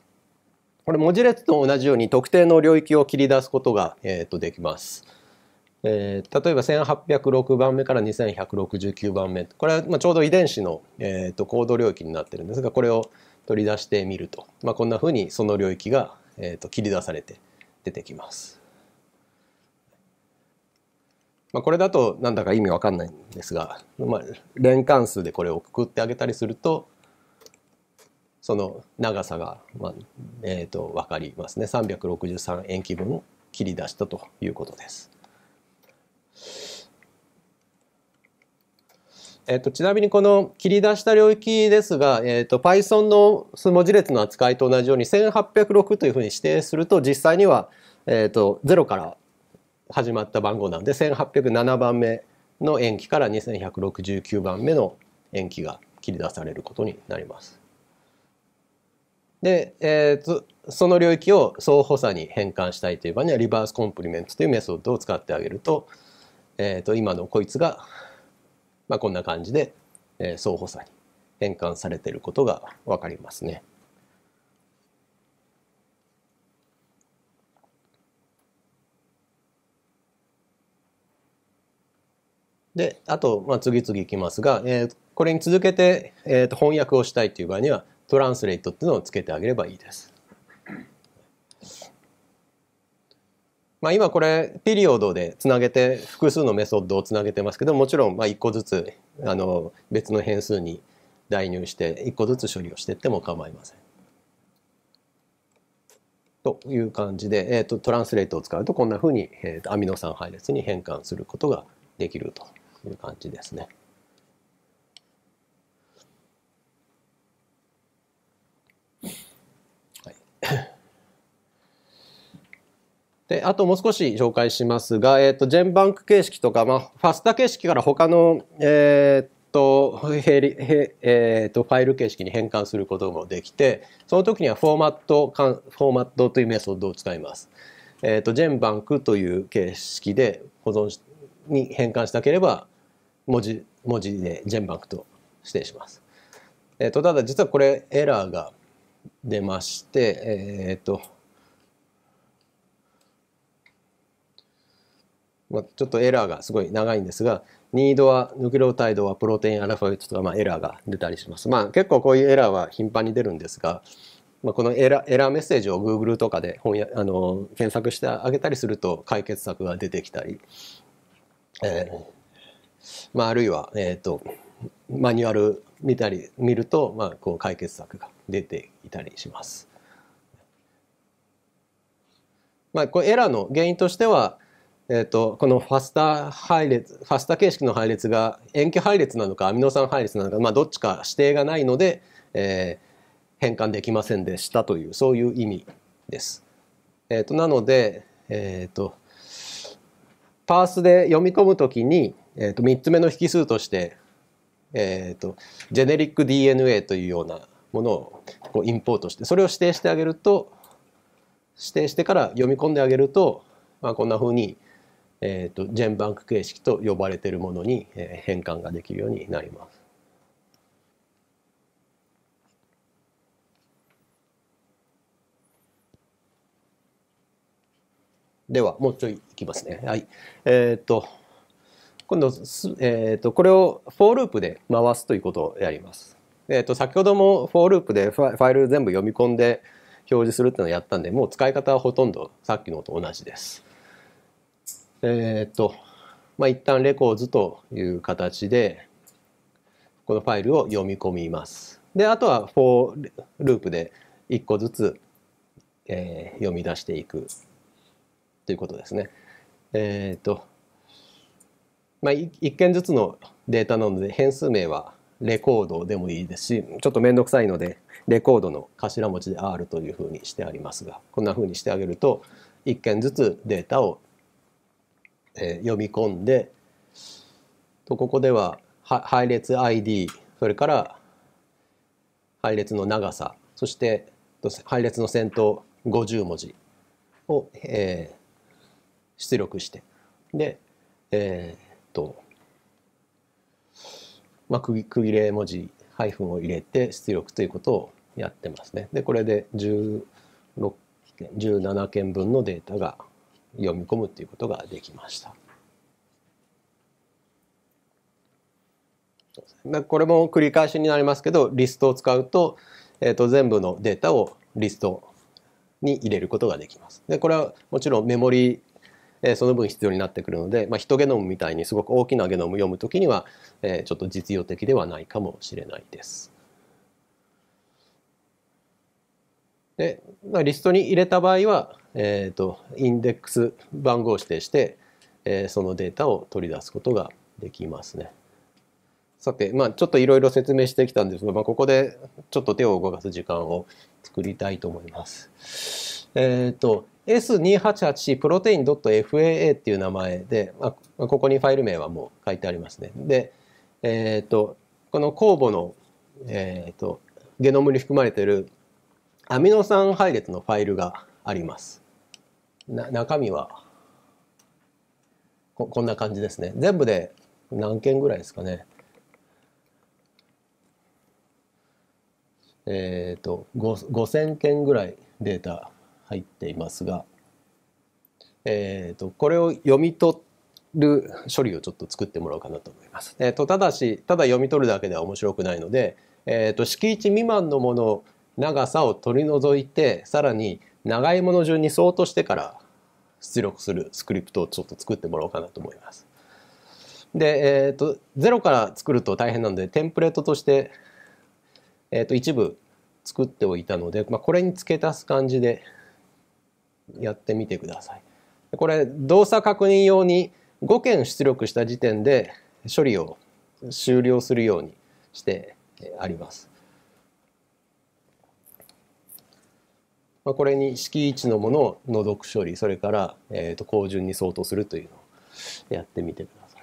これ文字列と同じように特定の領域を切り出すことが、えーと、できます。えー、例えば1806番目から2169番目これはまあちょうど遺伝子の、えーと、とコード領域になってるんですがこれを取り出してみると、まあ、こんなふうにその領域が、えー、と切り出されて出てきます。まあ、これだとなんだか意味わかんないんですが、まあ、連関数でこれをくくってあげたりするとその長さが、まあえー、と分かりますね363塩基分切り出したということです。えー、とちなみにこの切り出した領域ですが、えー、と Python の数文字列の扱いと同じように1806というふうに指定すると実際には、えー、と0から始まった番号なんで1807番目の塩基から2169番目の塩基が切り出されることになります。で、えーと、その領域を相補差に変換したいという場合にはリバースコンプリメントというメソッドを使ってあげると,、えー、と今のこいつが、まあ、こんな感じで、えー、相補差に変換されていることが分かりますね。で、あと、まあ、次々いきますが、えー、これに続けて、えー、と翻訳をしたいという場合には、トランスレートっていうのをつけてあげればいいです。まあ、今これピリオドでつなげて複数のメソッドをつなげてますけどもちろんまあ1個ずつあの別の変数に代入して1個ずつ処理をしていっても構いません。という感じで、えーと、トランスレートを使うとこんなふうに、えーと、アミノ酸配列に変換することができると。いう感じですね。はい、で、あともう少し紹介しますが、えっ、ー、と、ジェンバンク形式とか、まあ、ファスタ形式から他の、えっ、ー、と、えー、と、ファイル形式に変換することもできて、その時にはフォーマット、フォーマットというメソッドを使います。えっ、ー、と、ジェンバンクという形式で保存しに変換したければ、文字文字でジェン全クと指定します。えーと、ただ実はこれエラーが出まして、えっ、ー、とまあ、ちょっとエラーがすごい長いんですが、ニードは、ヌクレオタイドは、プロテインアルファベットとか、まあ、エラーが出たりします。まあ、結構こういうエラーは頻繁に出るんですが、まあ、このエラエラーメッセージを Google とかで本訳あの検索してあげたりすると解決策が出てきたり、えー、まあ、あるいは、えーと、マニュアル見たり見ると、まあ、こう解決策が出ていたりします。まあ、これエラーの原因としては、えーと、このファスタ配列ファスタ形式の配列が塩基配列なのかアミノ酸配列なのか、まあ、どっちか指定がないので、えー、変換できませんでしたというそういう意味です。えーと、なので、えーとパースで読み込むときに、えー、と3つ目の引数として、えー、とジェネリック DNA というようなものをこうインポートしてそれを指定してあげると指定してから読み込んであげると、まあ、こんなふうに、えー、とジェンバンク形式と呼ばれているものに変換ができるようになります。ではもうちょいいきますね。はい。えっ、と今度、えーと、これをフォーループで回すということをやります。えーと、先ほどもフォーループでファイル全部読み込んで表示するっていうのをやったんでもう使い方はほとんどさっきのと同じです。えっ、ー、と、まあ、一旦レコーズという形でこのファイルを読み込みます。であとはフォーループで1個ずつ、えー、読み出していくということですね。えっ、ー、とまあ、1件ずつのデータなので変数名はレコードでもいいですしちょっと面倒くさいのでレコードの頭文字で R というふうにしてありますがこんなふうにしてあげると1件ずつデータを、え読み込んでとここでは配列 ID それから配列の長さそして配列の先頭50文字を、え出力してで、えーと、まあ、区切れ文字ハイフンを入れて出力ということをやってますね。でこれで16件17件分のデータが読み込むということができました。これも繰り返しになりますけどリストを使うと,、えー、と全部のデータをリストに入れることができます。でこれはもちろんメモリえその分必要になってくるので、まあ、ヒトゲノムみたいにすごく大きなゲノムを読むときには、えちょっと実用的ではないかもしれないです。でリストに入れた場合は、えーと、インデックス番号を指定して、えー、そのデータを取り出すことができますね。さて、まあ、ちょっといろいろ説明してきたんですが、まあ、ここでちょっと手を動かす時間を作りたいと思います。えっ、ー、と S2884 プロテイン .faa っていう名前で、まあ、ここにファイル名はもう書いてありますね。で、えー、っと、この酵母の、えー、っと、ゲノムに含まれているアミノ酸配列のファイルがあります。な中身はこ、こんな感じですね。全部で何件ぐらいですかね。えっ、ー、と、5000件ぐらいデータ入っていますが、えーと、これを読み取る処理をちょっと作ってもらおうかなと思います。えーと、ただしただ読み取るだけでは面白くないので、えーと、敷地未満のもの長さを取り除いてさらに長いもの順に相当してから出力するスクリプトをちょっと作ってもらおうかなと思います。で、えーと、0から作ると大変なのでテンプレートとして、えーと、と一部作っておいたので、まあ、これに付け足す感じでやってみてください。これ動作確認用に5件出力した時点で処理を終了するようにしてあります。これに式1のものをのく処理それから、えと高順に相当するというのをやってみてください。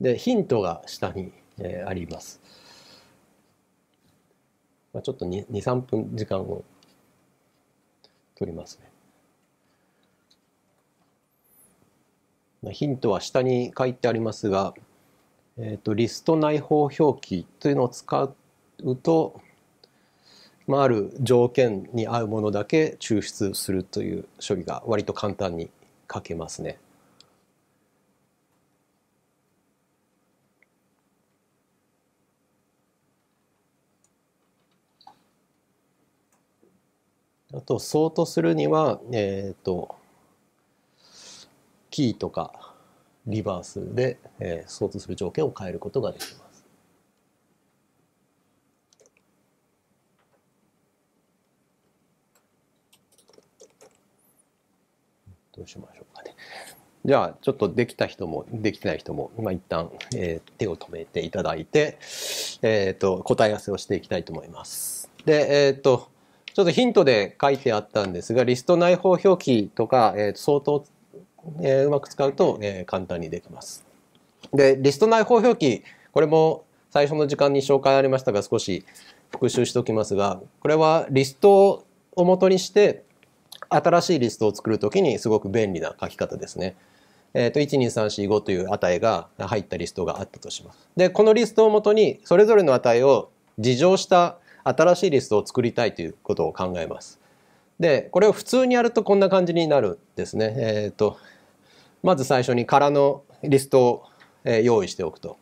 でヒントが下に、えあります。まあ、ちょっと23分時間を取りますね。まあ、ヒントは下に書いてありますが、えーとリスト内包表記というのを使うと、まあ、ある条件に合うものだけ抽出するという処理が割と簡単に書けますね。あと、ソートするには、えっ、ー、と、キーとかリバースで、えー、ソートする条件を変えることができます。どうしましょうかね。じゃあ、ちょっとできた人も、できてない人も、まあ、一旦、えー、手を止めていただいて、えっ、ー、と、答え合わせをしていきたいと思います。で、えっ、ー、と、ちょっとヒントで書いてあったんですが、リスト内包表記とか、えー、相当、えー、うまく使うと、えー、簡単にできます。で、リスト内包表記、これも最初の時間に紹介ありましたが、少し復習しておきますが、これはリストを元にして、新しいリストを作るときにすごく便利な書き方ですね。えーと、12345という値が入ったリストがあったとします。でこのリストをもとにそれぞれの値を事乗した新しいリストを作りたいということを考えます。でこれを普通にやるとこんな感じになるんですね。えーと、まず最初に空のリストを、え用意しておくと。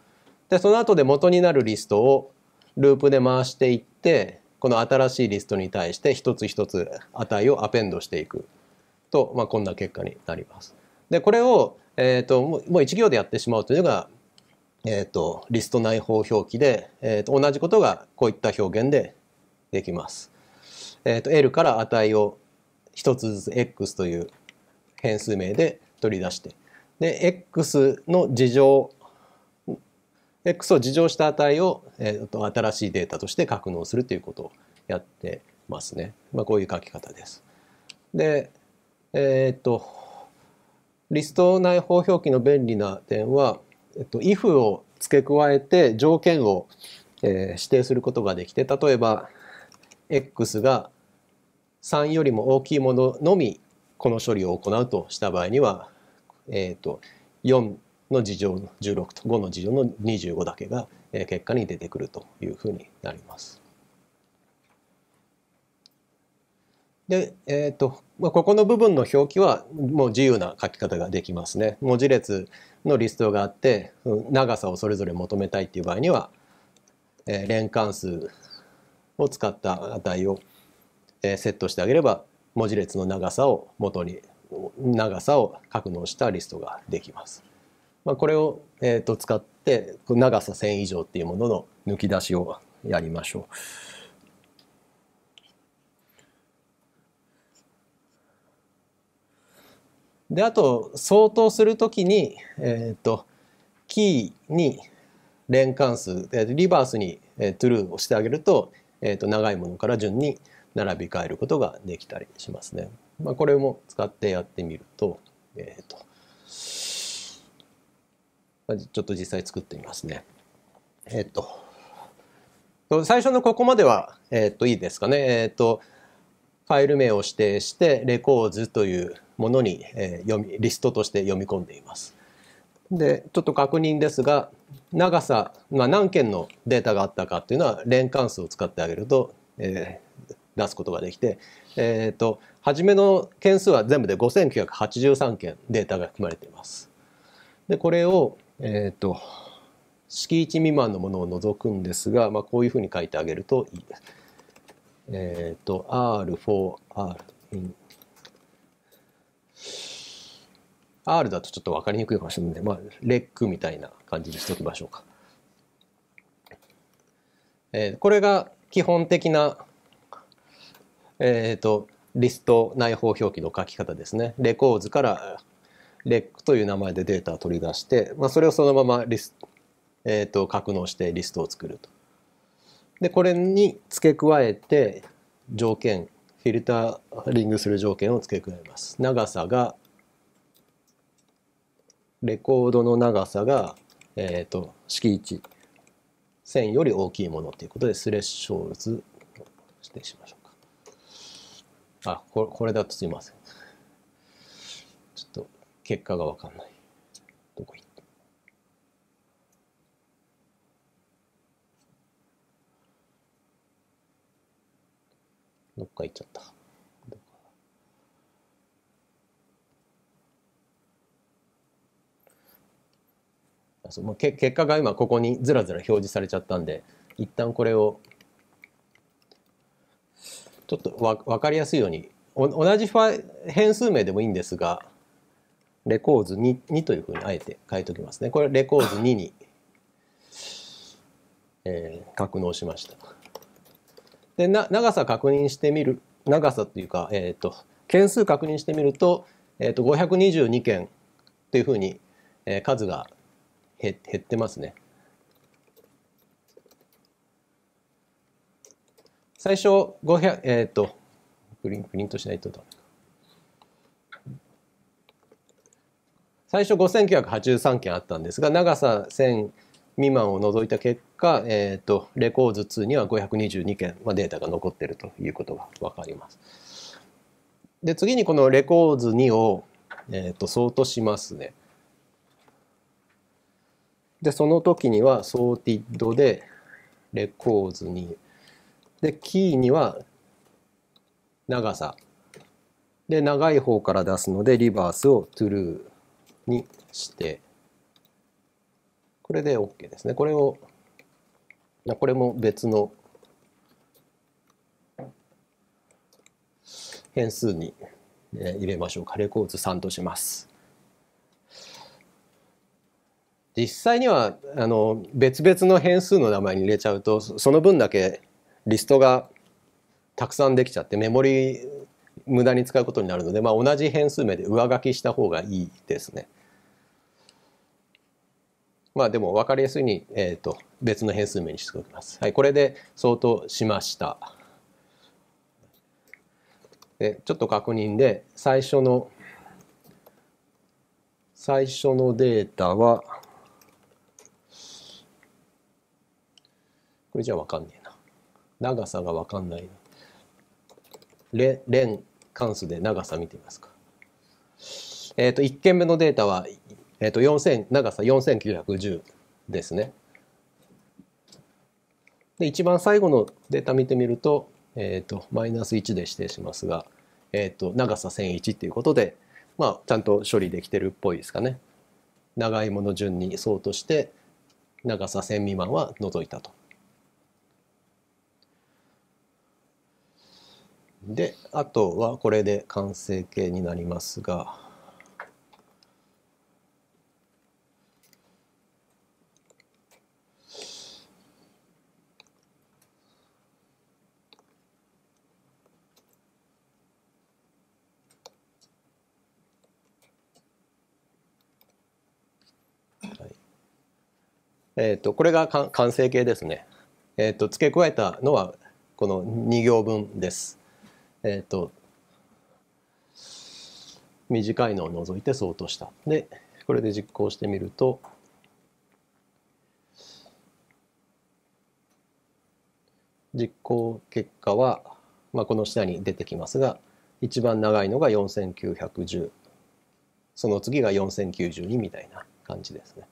でその後で元になるリストをループで回していってこの新しいリストに対して一つ一つ値をアペンドしていくと、まあ、こんな結果になります。でこれを、えーと、ともう1行でやってしまうというのがえーと、リスト内包表記で、えーと、同じことがこういった表現でできます。えーと、L から値を一つずつ X という変数名で取り出してで X の事情 X を事情した値を、えー、と新しいデータとして格納するということをやってますね。まあ、こういう書き方です。で、えっ、ー、とリスト内包表記の便利な点はえっと、if を付け加えて条件を、えー、指定することができて例えば x が3よりも大きいもののみこの処理を行うとした場合には、えーと、4の事情の16と5の事情の25だけが結果に出てくるというふうになります。で、えっ、ー、と、まあ、ここの部分の表記はもう自由な書き方ができますね。文字列のリストがあって、長さをそれぞれ求めたいっていう場合には、えー、連関数を使った値を、えセットしてあげれば、文字列の長さを元に、長さを格納したリストができます。まあ、これを、えー、と使って、長さ1000以上っていうものの抜き出しをやりましょう。で、あと、相当するときに、えー、っと、キーに連関数、リバースに、え r トゥルをしてあげると、えー、っと、長いものから順に並び替えることができたりしますね。まあ、これも使ってやってみると、えー、っと、まちょっと実際作ってみますね。えっと、最初のここまでは、えっと、いいですかね。えっと、ファイル名を指定して、レコーズというものに、えー、読みリストとして読み込んでいます。でちょっと確認ですが長さ、まあ、何件のデータがあったかっていうのは連関数を使ってあげると、えー、出すことができて、えーと、初めの件数は全部で5983件データが含まれています。でこれを、えーと、と式1未満のものを除くんですが、まあ、こういうふうに書いてあげるといいです。えっ、ー、と R4R in R だとちょっと分かりにくいかもしれないので、まあ、レックみたいな感じにしておきましょうか。えー、これが基本的な、えっ、ー、と、リスト内包表記の書き方ですね。レコーズからレックという名前でデータを取り出して、まあ、それをそのままリス、えっ、ー、と、格納してリストを作ると。で、これに付け加えて条件、フィルタリングする条件を付け加えます。長さがレコードの長さが、えっ、ー、と、式1、線より大きいものということで、スレッショーズ指定しましょうか。あ、これこれだとすいません。ちょっと結果がわかんない。どこいったどっか行っちゃった。そうけ結果が今ここにずらずら表示されちゃったんで一旦これをちょっとわ分かりやすいように同じファ変数名でもいいんですがレコーズ 2, 2というふうにあえて書いておきますねこれレコーズ2に、えー、格納しましたでな長さ確認してみる長さというか、えーと、件数確認してみると,、えーと、と522件というふうに、えー、数が減ってますね。最初500、えっ、ー、と、プリンプリントしないとダメ最初5983件あったんですが、長さ1000未満を除いた結果、えっ、ー、と、レコーズ2には522件、まあ、データが残っているということがわかります。で、次にこのレコーズ2を、えっ、ー、と、相当しますね。で、その時にはソーティッドでレコーズに、で、キーには長さ。で、長い方から出すので、リバースをトゥルーにして、これで OK ですね。これを、これも別の変数に入れましょうか。レコーズ3とします。実際にはあの別々の変数の名前に入れちゃうとその分だけリストがたくさんできちゃってメモリ無駄に使うことになるので、まあ、同じ変数名で上書きした方がいいですね。まあでも分かりやすいに、えーと、と別の変数名にしておきます。はい、これで相当しました。でちょっと確認で最初の最初のデータはこれじゃ分かんねえな。長さが分かんないな。れン関数で長さ見てみますか。えっ、ー、と、1件目のデータは、えっ、ー、と、4000、長さ4910ですね。で、一番最後のデータ見てみると、えっ、ー、と、マイナス1で指定しますが、えっ、と、長さ1001っていうことで、まあ、ちゃんと処理できてるっぽいですかね。長いもの順にそうとして、長さ1000未満は除いたと。であとはこれで完成形になりますがえーと、これが完成形ですね、えーと、と付け加えたのはこの2行分です。えっ、ー、と、短いのを除いて相当した。で、これで実行してみると、実行結果は、まあ、この下に出てきますが、一番長いのが4910、その次が4092みたいな感じですね。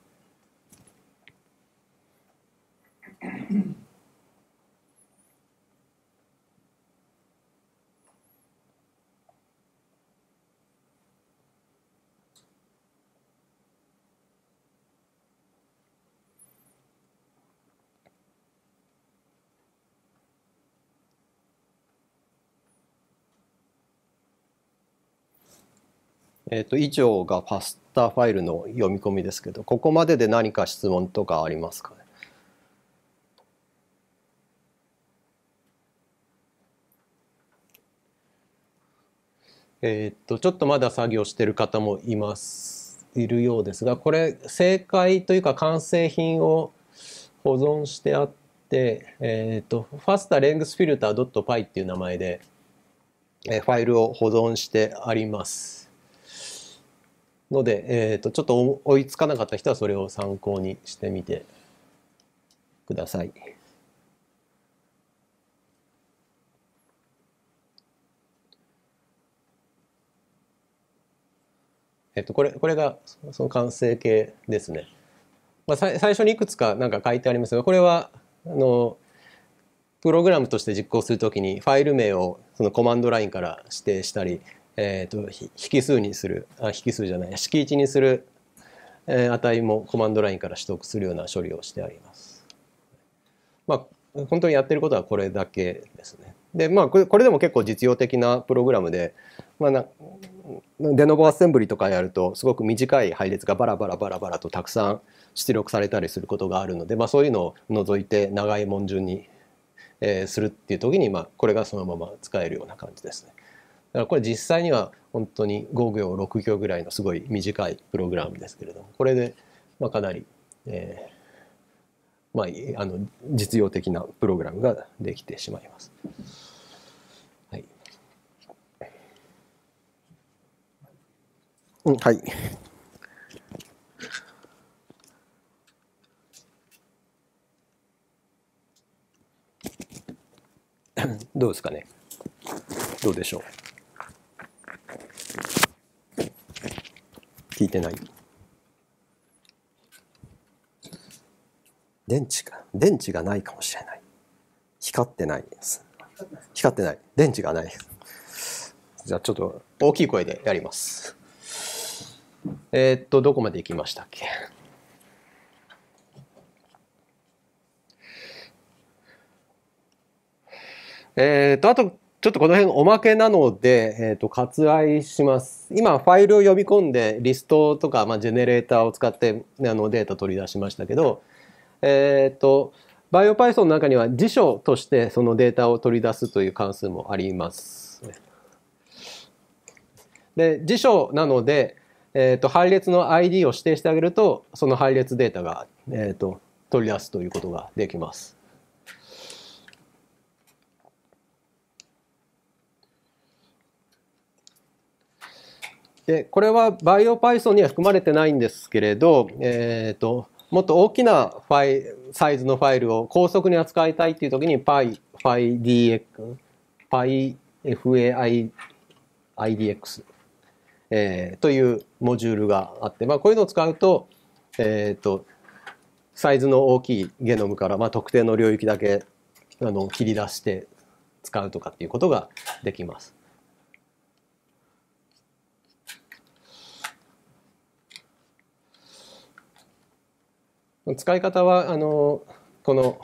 えーと、以上がァスタファイルの読み込みですけどここまでで何か質問とかありますかねえっ、ー、とちょっとまだ作業してる方もいますいるようですがこれ正解というか完成品を保存してあって、えっ、ー、と f a s t e l e n g t h s f i l t e r p y っていう名前で、えー、ファイルを保存してあります。ので、えーと、ちょっと追いつかなかった人はそれを参考にしてみてください。えっ、と、これこれがその完成形ですね。まあ、最初にいくつかなんか書いてありますがこれはあのプログラムとして実行するときにファイル名をそのコマンドラインから指定したりえーと、引数にするあ引数じゃない式1にする、え値もコマンドラインから取得するような処理をしてあります。まあ、本当にやってることはこれだけですね。でまあこれこれでも結構実用的なプログラムで、まあな、デノボアッセンブリとかやるとすごく短い配列がバラバラバラバラとたくさん出力されたりすることがあるので、まあ、そういうのを除いて長い文順に、えするっていう時に、まあ、これがそのまま使えるような感じですね。からこれ実際には本当に5行6行ぐらいのすごい短いプログラムですけれどもこれでまあかなり、えーまあ、あの実用的なプログラムができてしまいます。はい、うん、はいどうですかねどうでしょう聞いてない。電池か。電池がないかもしれない。光ってないです。光ってない。電池がない。じゃあちょっと大きい声でやります。えー、っと、どこまで行きましたっけえー、っと、あとちょっとこの辺おまけなので、えっ、ー、と、割愛します。今、ファイルを読み込んで、リストとか、まあ、ジェネレーターを使って、あの、データ取り出しましたけど、えっ、ー、と、バイオパイソンの中には辞書としてそのデータを取り出すという関数もあります。で、辞書なので、えっ、ー、と、配列の ID を指定してあげると、その配列データが、えっ、と、取り出すということができます。でこれはバイオ Python には含まれてないんですけれど、えーと、もっと大きなファイサイズのファイルを高速に扱いたいっていう時に Py、PyDX、PyFAIDX、えー、というモジュールがあって、まあ、こういうのを使うと,、えーとサイズの大きいゲノムから、まあ、特定の領域だけあの切り出して使うとかっていうことができます。使い方はあのこの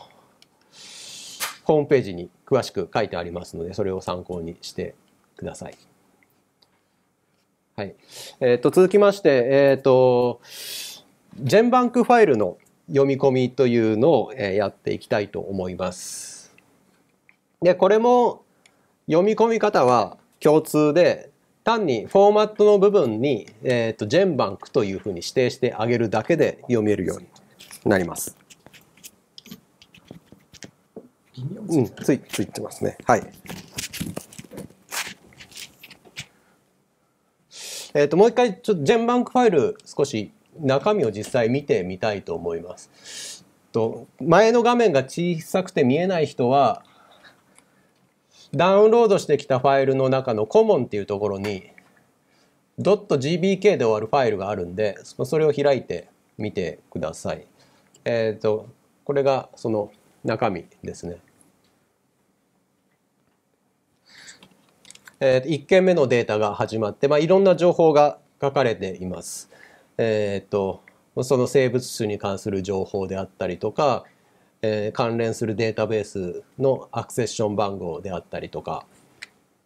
ホームページに詳しく書いてありますのでそれを参考にしてください。はいえーと、続きまして、えーと、ジェンバンクファイルの読み込みというのを、えー、やっていきたいと思います。でこれも読み込み方は共通で単にフォーマットの部分に、えーとジェンバンクというふうに指定してあげるだけで読めるようになります。うん、ついついてますね。はい。えっ、ー、と、もう一回、ちょっとジェンバンクファイル少し中身を実際見てみたいと思います。と前の画面が小さくて見えない人は、ダウンロードしてきたファイルの中のコモンっていうところに、.gbk で終わるファイルがあるんで、それを開いてみてください。えっ、ー、と、これがその中身ですね。えっ、ー、1件目のデータが始まって、まあ、いろんな情報が書かれています。えっ、ー、と、その生物種に関する情報であったりとか、えー、関連するデータベースのアクセッション番号であったりとか、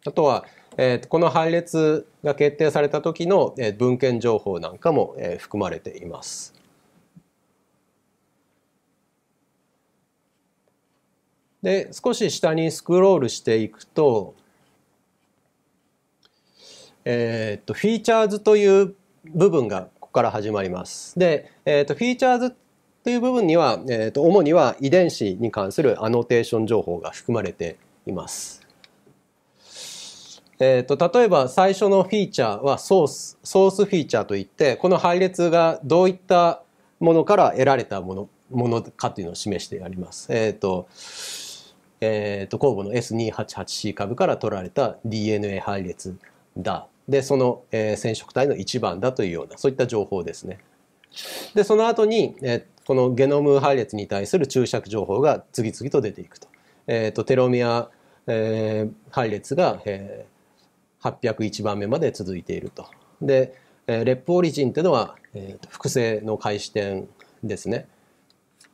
あとは、えー、この配列が決定された時のえ文献情報なんかも、えー、含まれています。で、少し下にスクロールしていくと、えっ、ー、と、フィーチャーズという部分がここから始まります。で、えっ、ー、と、フィーチャーズという部分には、えっ、ー、と、主には遺伝子に関するアノテーション情報が含まれています。えーと、例えば最初のフィーチャーはソースソースフィーチャーといってこの配列がどういったものから得られたものものかというのを示してあります。えーとえーと、公酵母の S288C 株から取られた DNA 配列だでその、えー、染色体の1番だというようなそういった情報ですね。でその後に、えー、このゲノム配列に対する注釈情報が次々と出ていくと。えーと、テロミア、えー、配列が、えー、801番目まで続いていると。で、えー、レップオリジンっていうのは、えーと、複製の開始点ですね。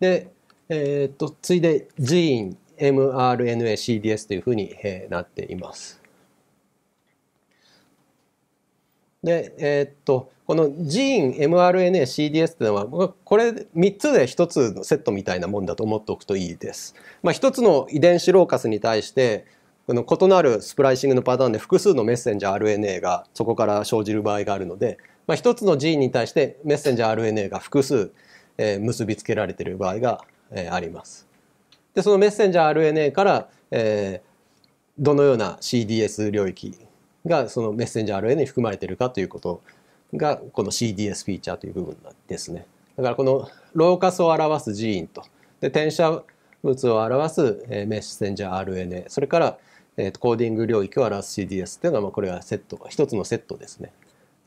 で、えーと、とついで寺院 mRNA-CDS というふうに、えなっています。で、えー、っと、このジーン、mRNA、CDS っていうのは、これ3つで1つのセットみたいなもんだと思っておくといいです。まあ、1つの遺伝子ローカスに対して、この異なるスプライシングのパターンで複数のメッセンジャー RNA がそこから生じる場合があるので、まあ、1つのジーンに対してメッセンジャー RNA が複数、え結びつけられている場合が、えあります。でそのメッセンジャー RNA から、えー、どのような CDS 領域がそのメッセンジャー RNA に含まれているかということがこの CDS フィーチャーという部分ですね。だからこのローカスを表す寺院とで転写物を表すメッセンジャー RNA それから、えコーディング領域を表す CDS っていうのはまあこれがセット一つのセットですね。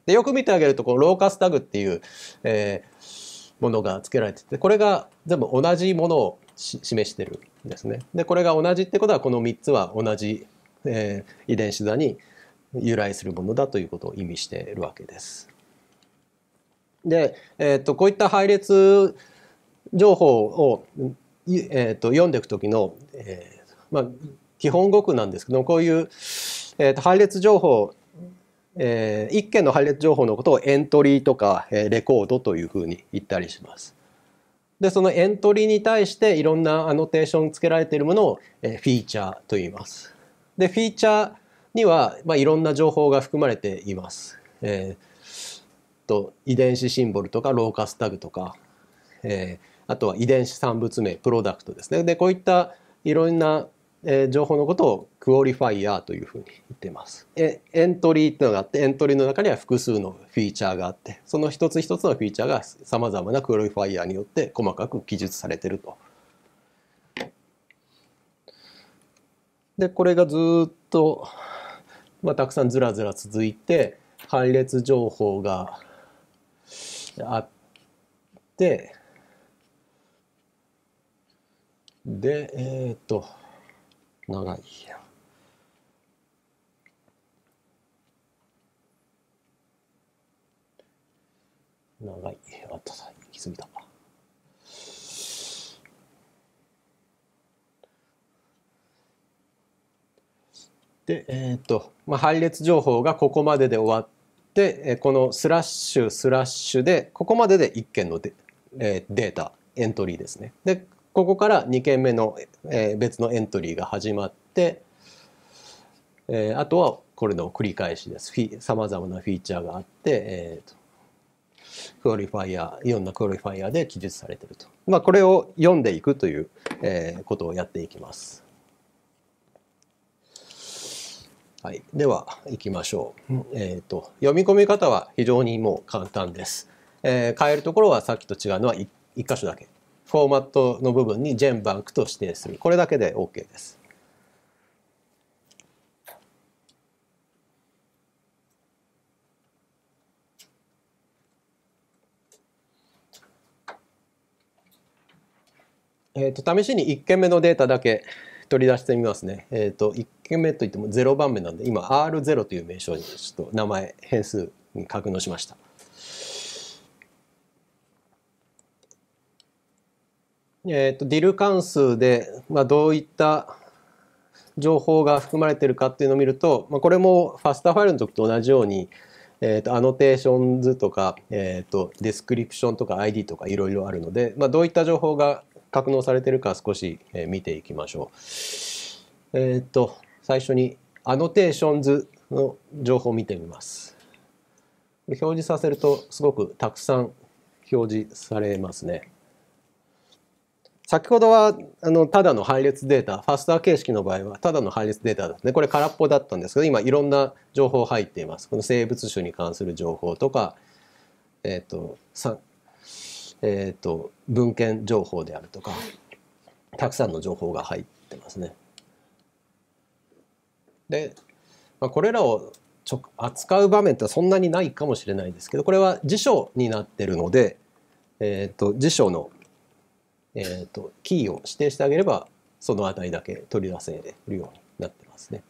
でよく見てあげるとこのローカスタグっていう、えー、ものが付けられててこれが全部同じものを示してるんですね。でこれが同じってことはこの3つは同じ、えー、遺伝子座に由来するものだということを意味しているわけです。で、えーと、こういった配列情報を、えーと、読んでいく時の、えー、まあ、基本語句なんですけどこういう、えーと、配列情報えー、1件の配列情報のことをエントリーとか、えー、レコードというふうに言ったりします。で、そのエントリーに対していろんなアノテーションつけられているものを、えフィーチャーと言います。で、フィーチャーには、まあ、いろんな情報が含まれています。えー、と、遺伝子シンボルとか、ローカスタグとか、えー、あとは遺伝子産物名、プロダクトですね。で、こういったいろんな、え情報のことをクオリファイーというふうに言ってます。エントリーっていうのがあって、エントリーの中には複数のフィーチャーがあって、その一つ一つのフィーチャーがさまざまなクオリファイアによって細かく記述されてると。で、これがずっと、まあ、たくさんずらずら続いて、配列情報があって、で、えっ、ー、と、長いや。長い。あったさ、行き過ぎた。で、えっ、ー、と、まあ、配列情報がここまでで終わって、このスラッシュスラッシュで、ここまでで1件のデ,、えー、データ、エントリーですね。で、ここから2件目の、えー、別のエントリーが始まって、えー、あとはこれの繰り返しです。さまざまなフィーチャーがあって、えーと、クオリファイア、いろんなクオリファイアで記述されていると。まあ、これを読んでいくという、えー、ことをやっていきます。はい、ではいきましょう、えーと。読み込み方は非常にもう簡単です。えー、変えるところはさっきと違うのは 1, 1箇所だけ。フォーマットの部分にジェンバンクと指定する。これだけで OK です。えっ、ー、と、試しに1件目のデータだけ取り出してみますね。えっ、ー、と、1件目といっても0番目なんで、今 R0 という名称にちょっと名前、変数に格納しました。えっ、ー、と、ディル関数で、まあ、どういった情報が含まれているかっていうのを見ると、まあ、これもファスタファイルの時と同じように、えーと、アノテーションズとか、えーと、ディスクリプションとか ID とかいろいろあるので、まあ、どういった情報が格納されてるか少し、え見ていきましょう。えー、っと、最初にアノテーションズの情報を見てみます。表示させるとすごくたくさん表示されますね。先ほどはあのただの配列データ、ファスター形式の場合はただの配列データだったで、これ空っぽだったんですけど、今いろんな情報入っています。この生物種に関する情報とか、えっ、ー、と、えっ、ー、と文献情報であるとかたくさんの情報が入ってますね。で、まあ、これらをちょ扱う場面ってそんなにないかもしれないですけどこれは辞書になってるので、えーと、辞書の、えーと、とキーを指定してあげればその値だけ取り出せるようになってますね。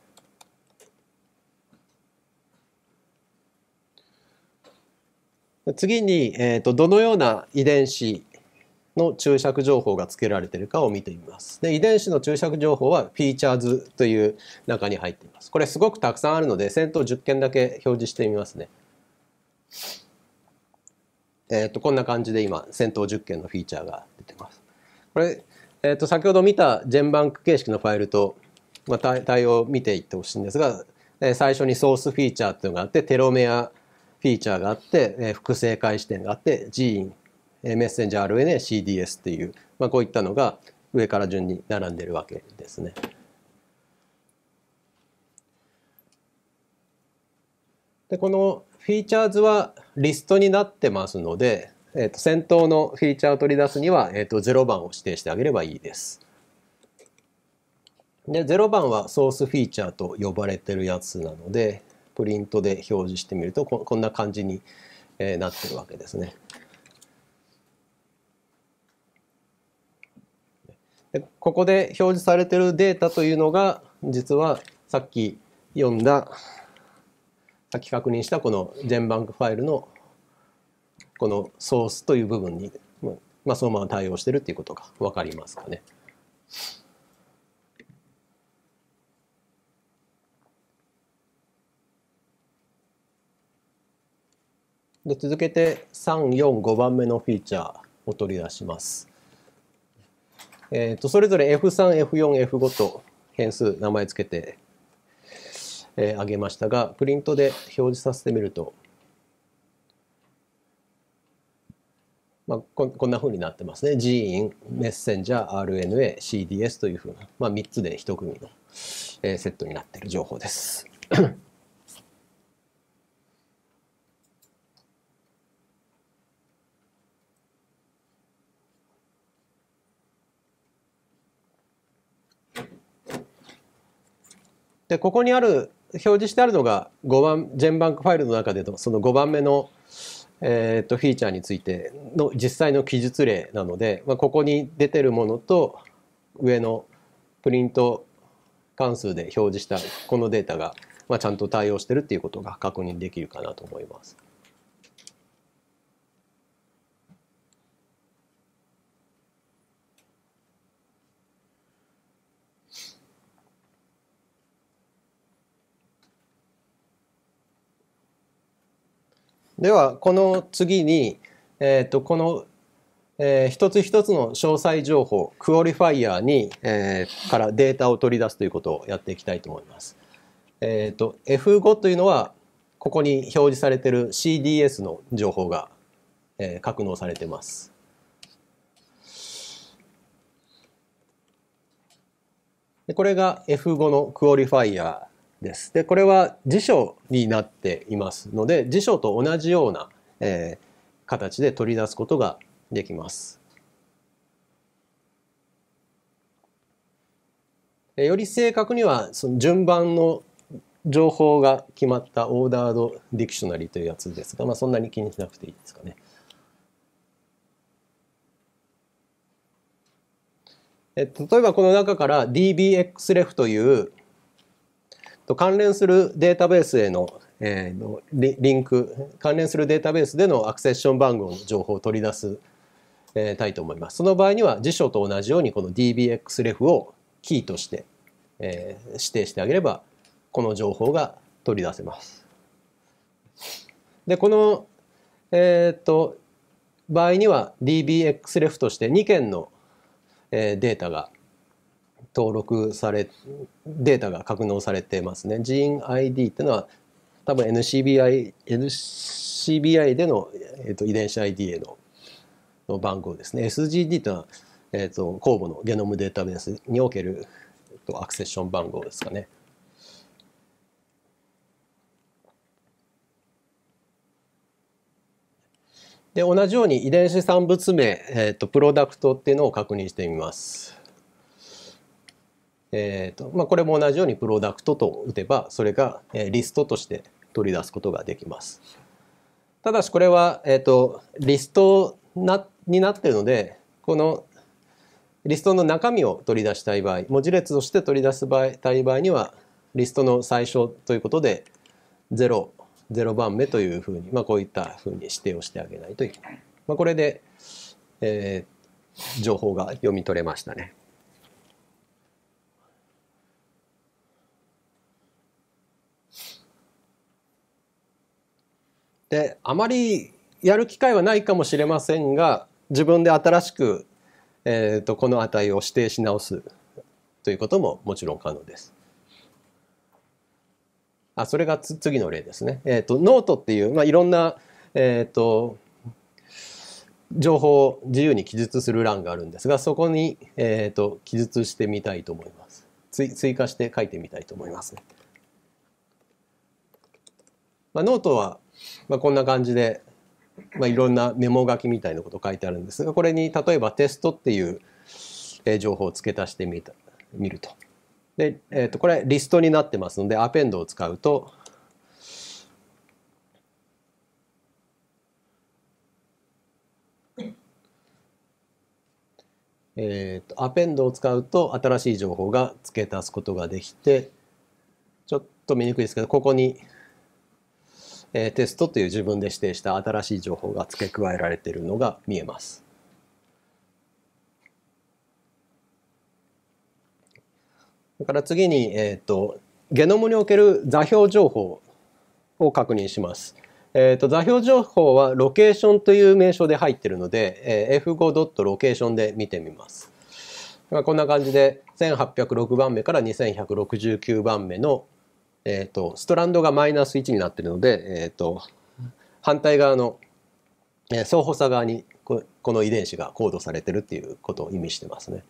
次に、えーと、どのような遺伝子の注釈情報が付けられているかを見てみます。で遺伝子の注釈情報はフィーチャーズという中に入っています。これすごくたくさんあるので先頭10件だけ表示してみますね。えっ、ー、とこんな感じで今先頭10件のフィーチャーが出てます。これ、えっ、ー、と先ほど見たジェンバンク形式のファイルと、まあ、対応を見ていってほしいんですが、え最初にソースフィーチャーというのがあってテロメアフィーチャーがあって、え複製開始点があって Gin、メッセンジャー RNA、CDS っていう、まあ、こういったのが上から順に並んでるわけですね。でこのフィーチャーズはリストになってますので、えー、と先頭のフィーチャーを取り出すには、えー、と0番を指定してあげればいいです。で0番はソースフィーチャーと呼ばれてるやつなので、プリントで表示してみるとここんな感じになってるわけですね。でここで表示されてるデータというのが実はさっき読んださっき確認したこのジェンバンクファイルのこのソースという部分に、まあ、そのまま対応してるっていうことが分かりますかね。で続けて345番目のフィーチャーを取り出します。えーと、それぞれ F3、F4、F5 と変数名前つけて、えー、あげましたがプリントで表示させてみると、まあ、ここんなふうになってますね Gin、メッセンジャー、RNA、CDS というふうな、まあ、3つで1組の、えー、セットになっている情報です。で、ここにある、表示してあるのが5番、ジェンバンクファイルの中でのその5番目の、えー、っと、フィーチャーについての実際の記述例なので、まあ、ここに出てるものと上のプリント関数で表示したこのデータが、まあ、ちゃんと対応してるっていうことが確認できるかなと思います。ではこの次に、えー、とこの、えー、一つ一つの詳細情報クオリファイアに、えー、からデータを取り出すということをやっていきたいと思います。えーと、F5 というのはここに表示されている CDS の情報が、えー、格納されています。これが F5 のクオリファイアです。でこれは辞書になっていますので辞書と同じような、えー、形で取り出すことができます。より正確にはその順番の情報が決まったオーダードディクショナリーというやつですが、まあ、そんなに気にしなくていいですかね。え例えばこの中から DBXref というと関連するデータベースへの、えー、リンク関連するデータベースでのアクセッション番号の情報を取り出す、えー、たいと思いますその場合には辞書と同じようにこの dbxref をキーとして、えー、指定してあげればこの情報が取り出せますでこのえっ、と場合には dbxref として2件の、えー、データが登録されデータが格納されてますね。g e n i d っていうのは多分 NCBI, NCBI での、えーと、遺伝子 ID へのの番号ですね。SGD というのは、えーと、公募のゲノムデータベースにおける、えーと、アクセッション番号ですかね。で同じように遺伝子産物名、えーとプロダクトっていうのを確認してみます。えーとまあ、これも同じようにプロダクトと打てばそれがリストとして取り出すことができます。ただしこれは、えーと、リストなになってるのでこのリストの中身を取り出したい場合文字列として取り出す場合たい場合にはリストの最初ということで0 0番目というふうに、まあ、こういったふうに指定をしてあげないといけない。まあ、これで、えー、情報が読み取れましたね。であまりやる機会はないかもしれませんが自分で新しく、えーと、この値を指定し直すということももちろん可能です。あそれが次の例ですね。えーと、ノートっていう、まあ、いろんな、えーと、情報を自由に記述する欄があるんですがそこに、えー、と記述してみたいと思います。追加して書いてみたいと思います、まあ、ノートはまあ、こんな感じで、まあ、いろんなメモ書きみたいなこと書いてあるんですがこれに例えばテストっていう情報を付け足してみた見ると。で、えー、とこれリストになってますのでアペンドを使うとえとアペンドを使うと新しい情報が付け足すことができてちょっと見にくいですけどここにえー、テストという自分で指定した新しい情報が付け加えられているのが見えます。から次に、えーと、ゲノムにおける座標情報を確認します。えーと、と座標情報はロケーションという名称で入っているので、えー、f5.location で見てみます。こんな感じで1806番目から2169番目のえっ、ー、と、ストランドがマイナス1になってるので、えっ、ー、と、反対側の、えー、相補差側にこの遺伝子がコードされてるっていうことを意味してますね。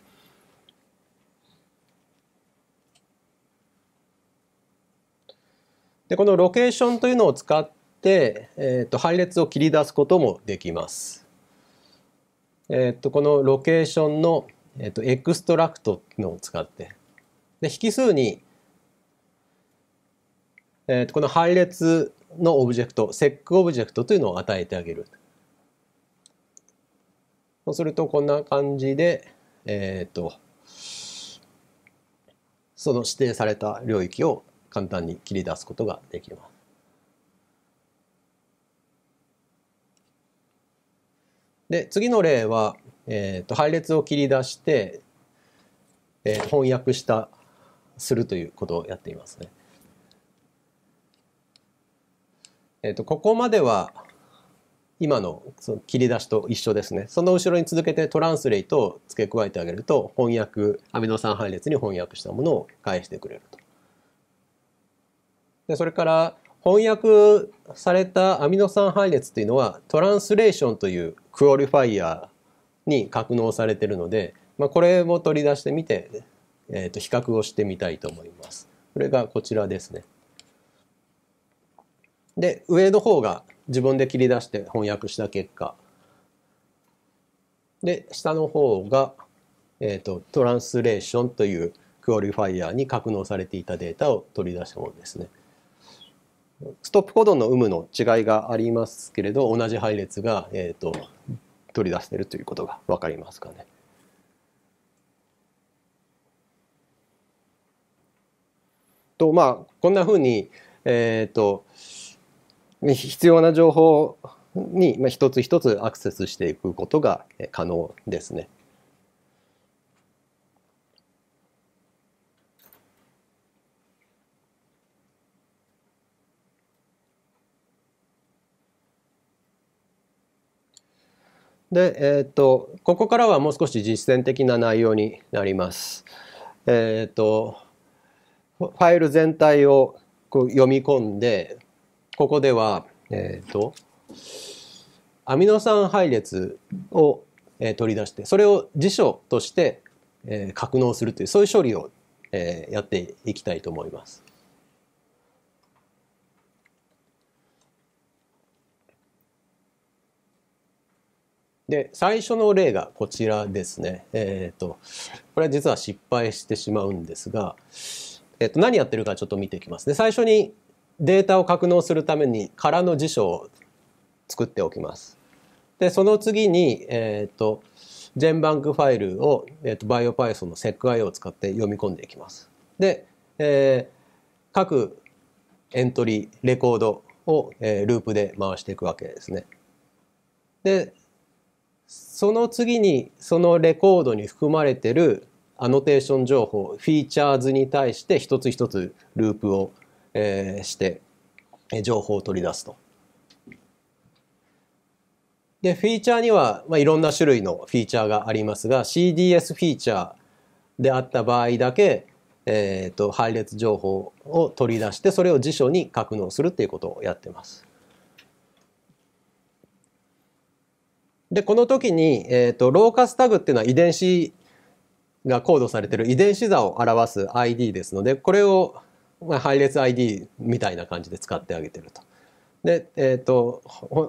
でこのロケーションというのを使って、えー、と配列を切り出すこともできます。えー、とこのロケーションの、えー、とエクストラクトのを使ってで引数にえー、この配列のオブジェクト、セックオブジェクトというのを与えてあげる。そうするとこんな感じで、えっ、ー、と、その指定された領域を簡単に切り出すことができます。で次の例は、えーと、と配列を切り出して、えー、翻訳したするということをやっていますね。えっと、ここまでは今のその切り出しと一緒ですね。その後ろに続けてトランスレイトを付け加えてあげると翻訳、アミノ酸配列に翻訳したものを返してくれると。でそれから翻訳されたアミノ酸配列というのはトランスレーションというクオリファイアに格納されているので、まあ、これも取り出してみて、えー、と比較をしてみたいと思います。これがこちらですね。で上の方が自分で切り出して翻訳した結果で下の方が、えーと、トランスレーションというクオリファイアに格納されていたデータを取り出したものですね。ストップコードの有無の違いがありますけれど同じ配列が、えーと、取り出しているということが分かりますかね。とまあこんなふうに、えーと必要な情報に一つ一つアクセスしていくことが可能ですね。で、えーと、ここからはもう少し実践的な内容になります。えーとファイル全体をこう読み込んでここでは、えっ、ー、と、アミノ酸配列を、えー、取り出して、それを辞書として、えー、格納するという、そういう処理を、えー、やっていきたいと思います。で最初の例がこちらですね。えっ、ー、とこれは実は失敗してしまうんですが、えっ、と何やってるかちょっと見ていきますね。最初にデータを格納するために空の辞書を作っておきます。で、その次に、えっ、ー、と、ジェンバンクファイルを、えっ、ー、と、バイオパイソン o n の SecIO を使って読み込んでいきます。で、えー、各エントリー、レコードを、えー、ループで回していくわけですね。で、その次にそのレコードに含まれてるアノテーション情報、フィーチャーズに対して一つ一つループをえして、情報を取り出すと。で、フィーチャーには、まあ、いろんな種類のフィーチャーがありますが、CDS フィーチャーであった場合だけ、えー、と、配列情報を取り出して、それを辞書に格納するっていうことをやってます。で、この時に、えー、と、ローカスタグっていうのは遺伝子がコードされてる遺伝子座を表す ID ですので、これをまあ、配列 ID みたいな感じで使ってあげてると。で、えーと、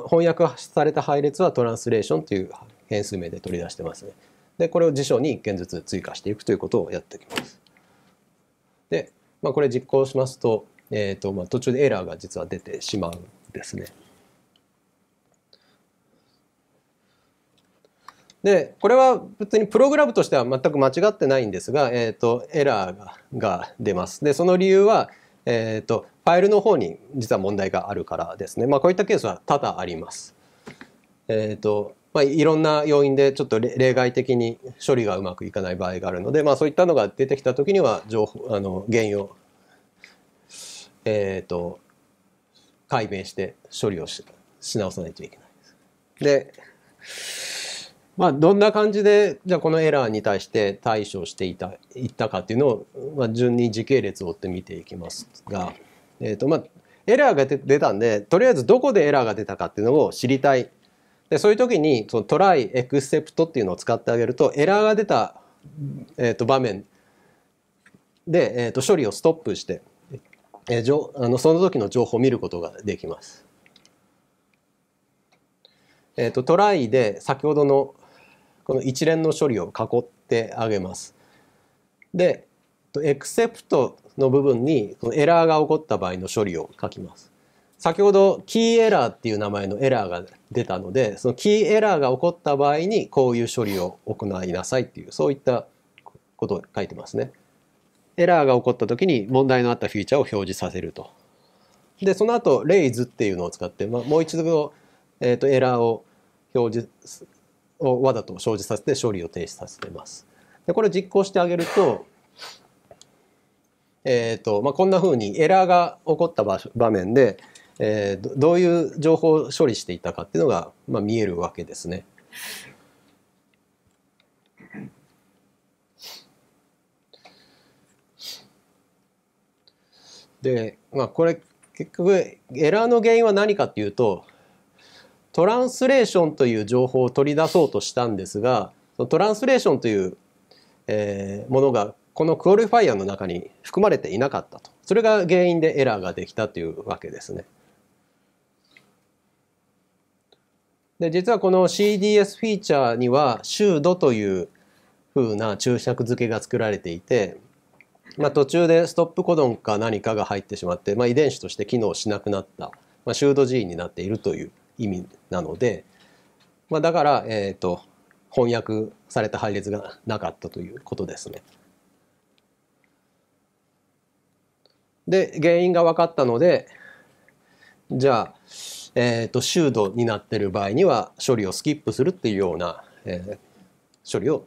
翻訳された配列はトランスレーションという変数名で取り出してますね。でこれを辞書に1件ずつ追加していくということをやっていきます。で、まあ、これ実行しますと,、えーとまあ、途中でエラーが実は出てしまうんですね。で、これは別にプログラムとしては全く間違ってないんですが、えっ、ー、と、エラーがが出ます。で、その理由は、えっ、ー、と、ファイルの方に実は問題があるからですね。まあ、こういったケースは多々あります。えっ、ー、と、まあ、いろんな要因でちょっと例外的に処理がうまくいかない場合があるので、まあ、そういったのが出てきた時には、情報、あの、原因を、えっ、と、解明して処理をし直さないといけないです。で、まあ、どんな感じで、じゃあこのエラーに対して対処していた、いったかっていうのを、まあ、順に時系列を追って見ていきますが、えっ、ー、と、まあ、エラーが出たんで、とりあえずどこでエラーが出たかっていうのを知りたい。で、そういう時に、そのトライ、エクセプトっていうのを使ってあげると、エラーが出た、えっ、ー、と、場面で、えっ、ー、と、処理をストップして、えー、じょあのその時の情報を見ることができます。えっ、と、トライで先ほどのこの一連の処理を囲ってあげます。で、エクセプトの部分にこのエラーが起こった場合の処理を書きます。先ほどキーエラーっていう名前のエラーが出たので、そのキーエラーが起こった場合にこういう処理を行いなさいっていう、そういったことを書いてますね。エラーが起こった時に問題のあったフィーチャーを表示させると。で、その後、レイズっていうのを使って、まあ、もう一度、えーと、とエラーを表示をわざと生じさせて処理を停止させてます。でこれを実行してあげると,、えーとまあ、こんなふうにエラーが起こった場場面で、えー、どういう情報を処理していたかっていうのが、まあ、見えるわけですね。で、まあ、これ結局エラーの原因は何かっていうとトランスレーションという情報を取り出そうとしたんですがトランスレーションという、えー、ものがこのクオリファイアの中に含まれていなかったとそれが原因でエラーができたというわけですね。で実はこの CDS フィーチャーには周度というふうな注釈付けが作られていて、まあ、途中でストップコドンか何かが入ってしまって、まあ、遺伝子として機能しなくなった、まあ、シュードになっているという意味なので、まあ、だから、えーと、翻訳された配列がなかったということですね。で原因が分かったのでじゃあ、えーと、修道になってる場合には処理をスキップするっていうような、えー、処理を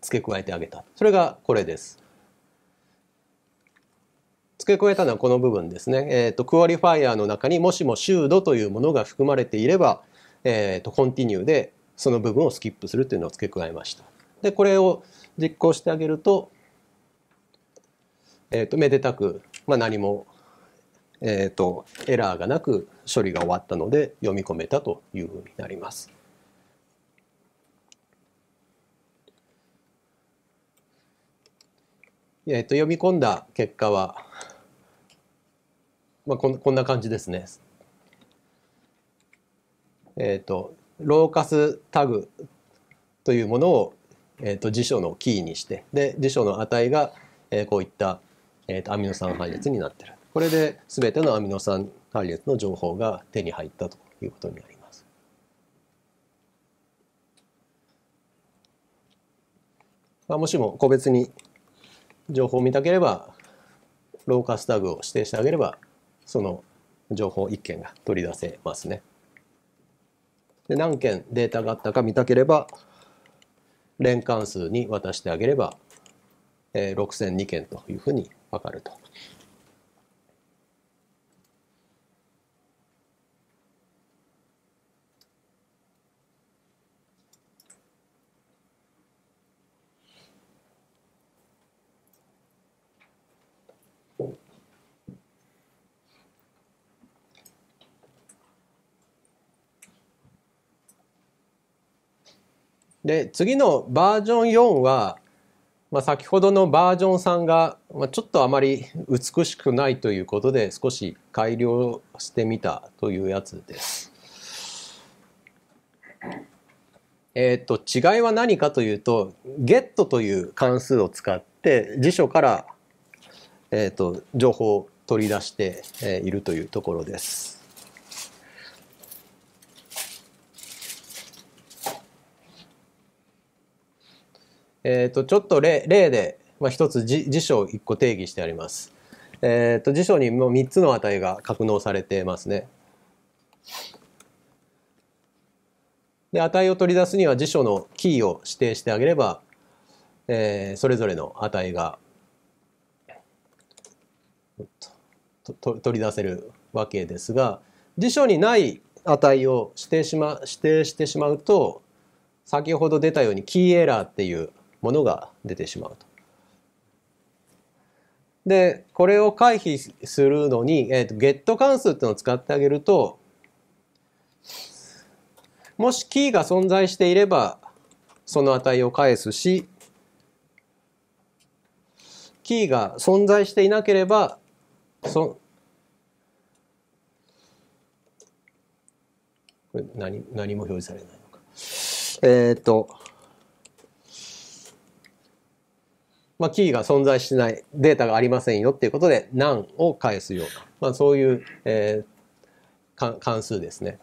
付け加えてあげたそれがこれです。付け加えたのはこの部分ですね。えっ、ー、と、クオリファイアの中にもしも修度というものが含まれていれば、えっ、ー、と、コンティニューでその部分をスキップするというのを付け加えました。で、これを実行してあげると、えっ、ー、と、めでたく、まあ、何も、えっ、と、エラーがなく処理が終わったので読み込めたというふうになります。えっ、と、読み込んだ結果は、まあ、こんこんな感じですね。えっ、ー、とローカスタグというものを、えーと、辞書のキーにしてで辞書の値が、えー、こういった、えーと、アミノ酸配列になってるこれで全てのアミノ酸配列の情報が手に入ったということになります。まあ、もしも個別に情報を見たければローカスタグを指定してあげればその情報1件が取り出せますね。で何件データがあったか見たければ連関数に渡してあげれば、えー、6002件というふうに分かると。で、次のバージョン4は、まあ、先ほどのバージョン3が、まあ、ちょっとあまり美しくないということで少し改良してみたというやつです。えっ、ー、と違いは何かというと get という関数を使って辞書から、えっ、ー、と情報を取り出しているというところです。えっ、ー、と、ちょっと例例で、まあ、一つ辞書を一個定義してあります。えっ、ー、と、辞書にもう3つの値が格納されてますね。で、値を取り出すには辞書のキーを指定してあげれば、えー、それぞれの値がと取り出せるわけですが、辞書にない値を指定しま指定してしまうと、先ほど出たようにキーエラーっていうものが出てしまうと。で、これを回避するのに、えーと、ゲット関数っていうのを使ってあげると、もしキーが存在していれば、その値を返すし、キーが存在していなければ、そこれ何何も表示されないのか。えっ、と、まあ、キーが存在しない、データがありませんよっていうことで、何を返すようか、まあ、そういう、えー、関数ですね。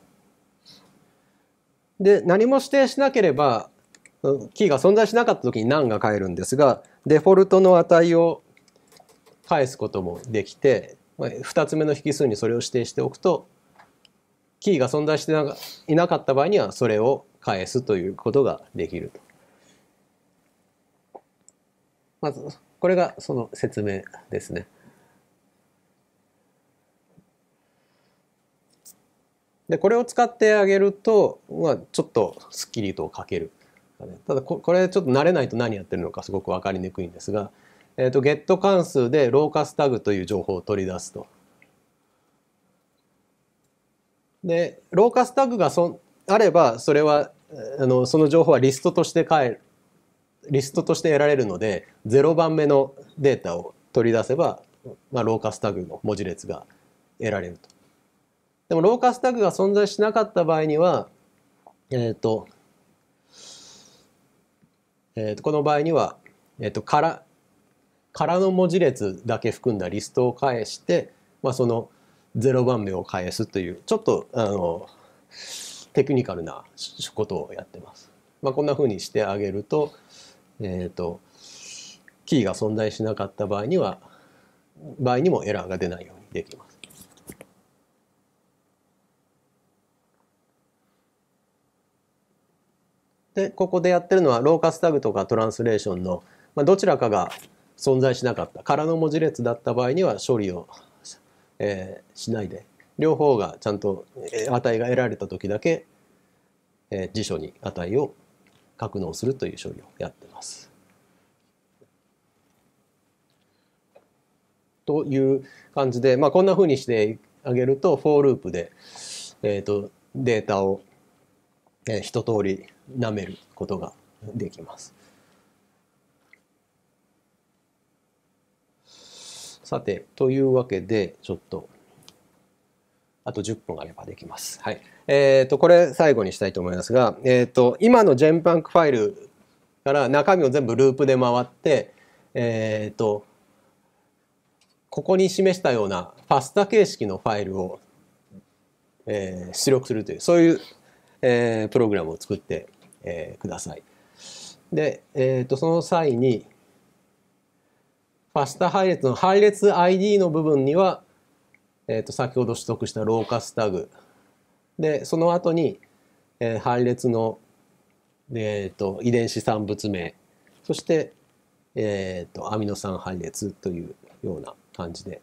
で、何も指定しなければ、キーが存在しなかった時に何が返るんですが、デフォルトの値を返すこともできて、ま2つ目の引数にそれを指定しておくと、キーが存在していなかった場合にはそれを返すということができると。まず、これがその説明ですね。で、これを使ってあげると、まあ、ちょっとスッキリと書ける。ただこ、これちょっと慣れないと何やってるのかすごく分かりにくいんですが、えっ、ー、と、ゲット関数でローカスタグという情報を取り出すと。で、ローカスタグがそあれば、それは、あのその情報はリストとして変えるリストとして得られるので0番目のデータを取り出せば、まあ、ローカスタグの文字列が得られると。でもローカスタグが存在しなかった場合には、えっ、ー、と、えー、とこの場合には、えっ、ー、と空空の文字列だけ含んだリストを返して、まあ、その0番目を返すというちょっとあのテクニカルなことをやってます。まあ、こんな風にしてあげるとえっ、ー、と、キーが存在しなかった場合には、場合にもエラーが出ないようにできます。でここでやってるのはローカスタグとかトランスレーションの、まあ、どちらかが存在しなかった空の文字列だった場合には処理を、えー、しないで両方がちゃんと値が得られた時だけ、えー、辞書に値を格納するという処理をやってます。という感じで、まあ、こんなふうにしてあげると、フォーループで、えーと、データを、えー、一通り舐めることができます。さて、というわけで、ちょっとあと10分あればできます。はい。えっ、ー、と、これ最後にしたいと思いますが、えっ、ー、と、今のジェンパンクファイルから中身を全部ループで回って、えっ、ー、と、ここに示したようなファスタ形式のファイルを、えー、出力するという、そういう、えー、プログラムを作って、えー、ください。で、えっ、と、その際に、ファスタ配列の配列 ID の部分には、えー、と先ほど取得したローカスタグでその後に、えー、配列の、えーと、遺伝子産物名そして、えーと、アミノ酸配列というような感じで、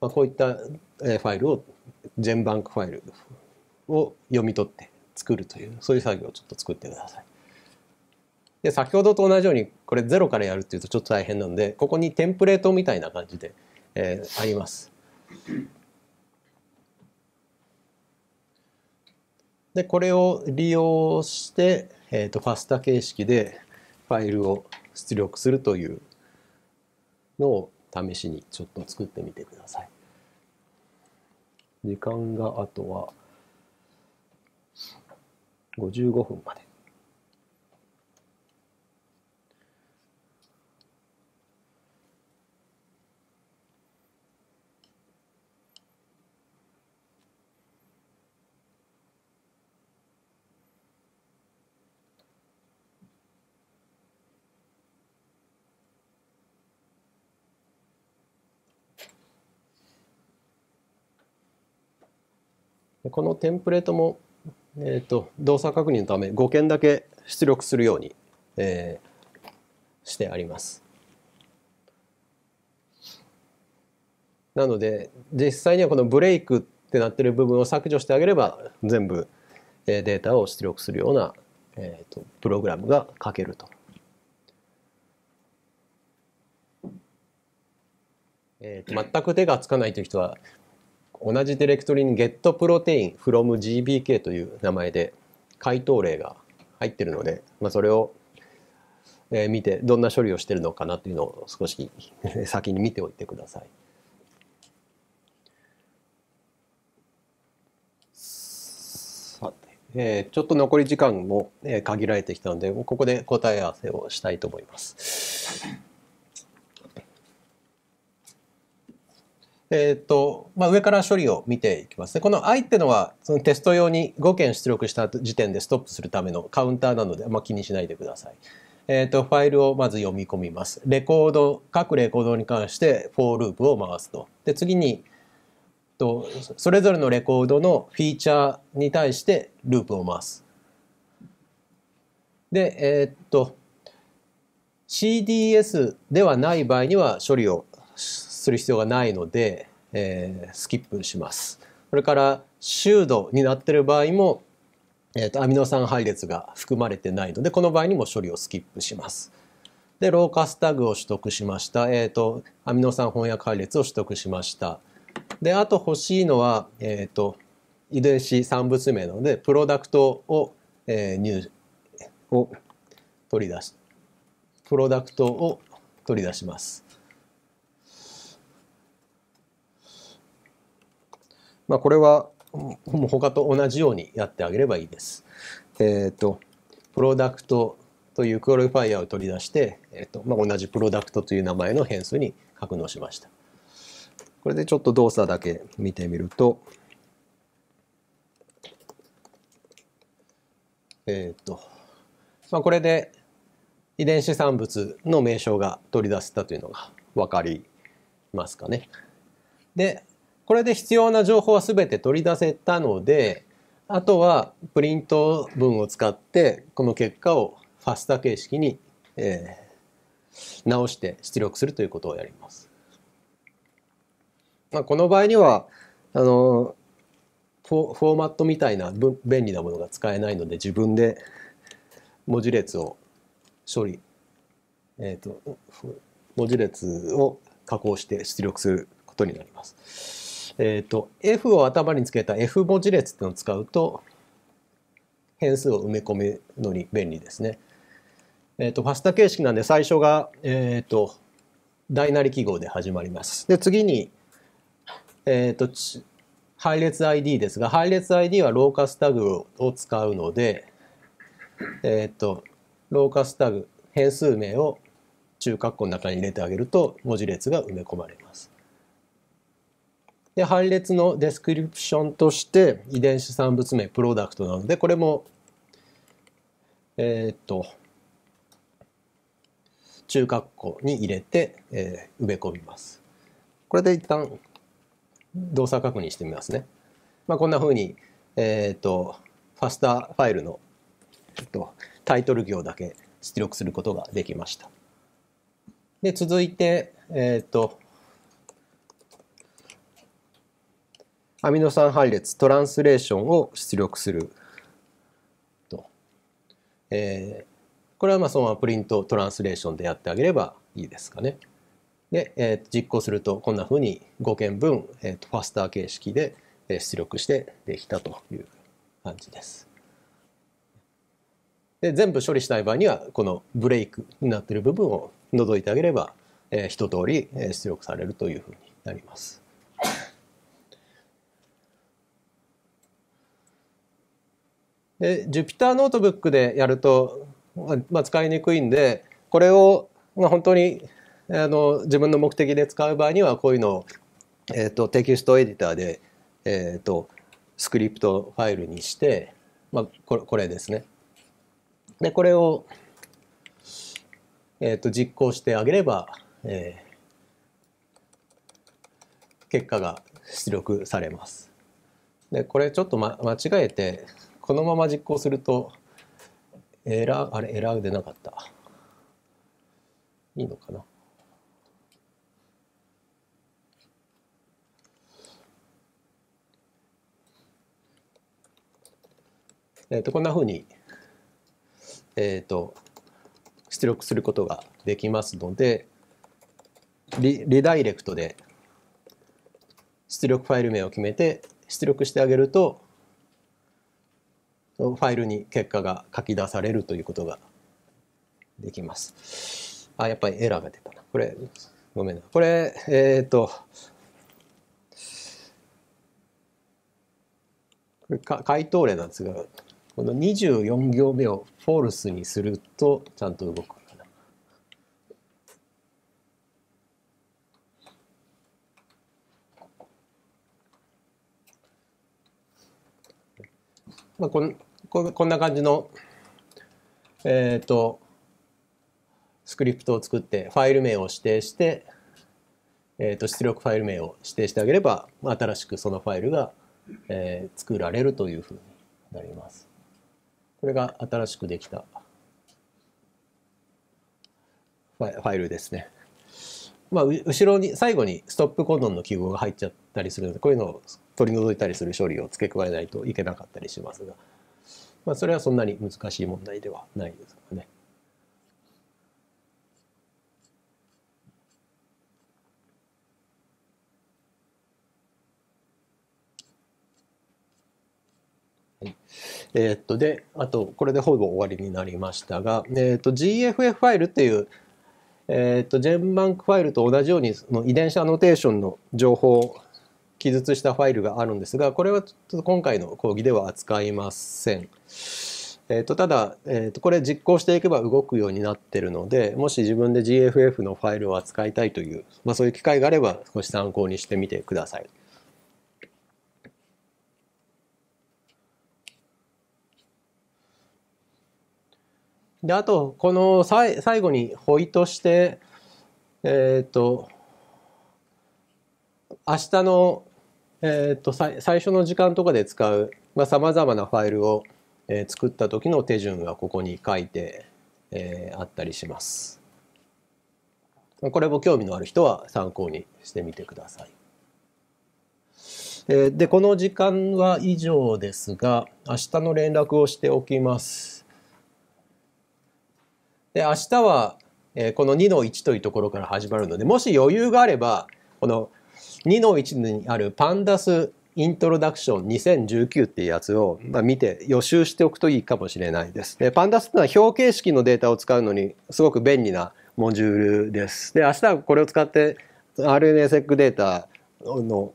まあ、こういった、えファイルをジェンバンクファイルを読み取って作るというそういう作業をちょっと作ってください。で先ほどと同じようにこれゼロからやるっていうとちょっと大変なんでここにテンプレートみたいな感じで、えー、あります。でこれを利用して、えーと、ファスタ形式でファイルを出力するというのを試しにちょっと作ってみてください。時間があとは55分まで。このテンプレートも、えーと、動作確認のため5件だけ出力するように、えー、してあります。なので実際にはこのブレイクってなってる部分を削除してあげれば全部データを出力するような、えーと、プログラムが書けると。えーと、と全く手がつかないという人は同じディレクトリに getProtein.fromgbk という名前で回答例が入ってるので、まあ、それを、え見てどんな処理をしてるのかなというのを少し先に見ておいてください。さて、えー、ちょっと残り時間も限られてきたのでここで答え合わせをしたいと思います。えっ、ー、と、まあ、上から処理を見ていきますね。この i ってのは、そのテスト用に5件出力した時点でストップするためのカウンターなので、あま気にしないでください。えっ、ー、と、ファイルをまず読み込みます。レコード、各レコードに関して4ループを回すと。で、次に、とそれぞれのレコードのフィーチャーに対してループを回す。で、えー、っと、CDS ではない場合には処理をする必要がないので、えー、スキップします。それから臭度になってる場合も、えーと、アミノ酸配列が含まれてないのでこの場合にも処理をスキップします。でローカスタグを取得しました、えーと、アミノ酸翻訳配列を取得しました。であと欲しいのは、えーと、と遺伝子産物名なのでプロダクトを、えー、入を取り出しプロダクトを取り出します。まあ、これはもう他と同じようにやってあげればいいです。えっ、ー、と、プロダクトというクオリファイアを取り出して、えーとまあ、同じプロダクトという名前の変数に格納しました。これでちょっと動作だけ見てみると、えっ、ー、と、まあ、これで遺伝子産物の名称が取り出せたというのが分かりますかね。で、これで必要な情報は全て取り出せたので、あとはプリント文を使って、この結果をファスタ形式に、えー、直して出力するということをやります。まあ、この場合には、あの、フォーマットみたいな便利なものが使えないので、自分で文字列を処理、えっ、ー、と、文字列を加工して出力することになります。えっ、ー、と、F を頭につけた F 文字列っていうのを使うと、変数を埋め込むのに便利ですね。えっ、ー、と、ファスタ形式なんで最初が、えっ、ー、と、大なり記号で始まります。で、次に、えっ、と、配列 ID ですが、配列 ID はローカスタグを使うので、えっ、と、ローカスタグ、変数名を中括弧の中に入れてあげると文字列が埋め込まれます。で配列のデスクリプションとして遺伝子産物名プロダクトなのでこれもえっと中括弧に入れて、えー、埋め込みます。これで一旦動作確認してみますね。まあ、こんなふうに、えっとファスタファイルの、えっと、タイトル行だけ出力することができました。で続いて、えっとアミノ酸配列トランスレーションを出力すると、えー、これはまあそのままプリントトランスレーションでやってあげればいいですかね。で、えー、実行するとこんなふうに5件分、えー、とファスター形式で出力してできたという感じです。で全部処理したい場合にはこのブレイクになっている部分を除いてあげれば、えー、一通り出力されるというふうになります。で Jupyter ノートブックでやると、まあ、使いにくいんでこれを、まあ、本当にあの自分の目的で使う場合にはこういうのを、えーと、テキストエディターで、えーと、スクリプトファイルにして、まあ、これこれですね。でこれを、えーと、と実行してあげれば、えー、結果が出力されます。でこれちょっと、ま、間違えてこのまま実行すると、エラー、あれ、エラー出なかった。いいのかな。えっ、ー、と、こんなふうに、えっ、ー、と、出力することができますので、リリダイレクトで出力ファイル名を決めて出力してあげるとファイルに結果が書き出されるということができます。あ、やっぱりエラーが出たな。これ、ごめんな。これ、えっ、ー、と、か回答例なんですが、この24行目をフォルスにするとちゃんと動く。まあ、このここんな感じの、えっ、ー、と、スクリプトを作って、ファイル名を指定して、えっ、ー、と、出力ファイル名を指定してあげれば、新しくそのファイルが、えー、作られるというふうになります。これが新しくできたファイルですね。まあ、後ろに、最後にストップコドンの記号が入っちゃったりするので、こういうのを取り除いたりする処理を付け加えないといけなかったりしますが。まあ、それはそんなに難しい問題ではないですからね。えー、っとであとこれでほぼ終わりになりましたが、えー、っと GFF ファイルっていう、えー、っとジェンバンクファイルと同じようにその遺伝子アノテーションの情報記述したファイルがあるんですがこれはちょっと今回の講義では扱いません。えっと、ただ、えっと、これ実行していけば動くようになってるのでもし自分で GFF のファイルを扱いたいという、まあ、そういう機会があれば少し参考にしてみてください。であとこのさい最後にホイとしてえっ、ー、と明日のえー、っと最初の時間とかで使うさまざ、あ、まなファイルを、えー、作った時の手順がここに書いて、えー、あったりします。これも興味のある人は参考にしてみてください。えー、でこの時間は以上ですが明日の連絡をしておきます。で明日は、えー、この2の1というところから始まるのでもし余裕があればこの「2の1にあるパンダスイントロダクション2019っていうやつを、ま見て予習しておくといいかもしれないです。でパンダスってのは表形式のデータを使うのにすごく便利なモジュールです。で明日はこれを使って r n a s e データの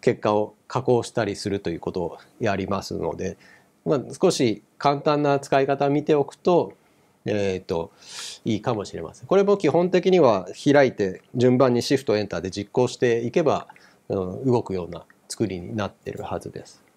結果を加工したりするということをやりますので、まあ、少し簡単な使い方を見ておくとえっ、ー、と、いいかもしれません。これも基本的には開いて順番にシフトエンターで実行していけば、うん、動くような作りになってるはずです。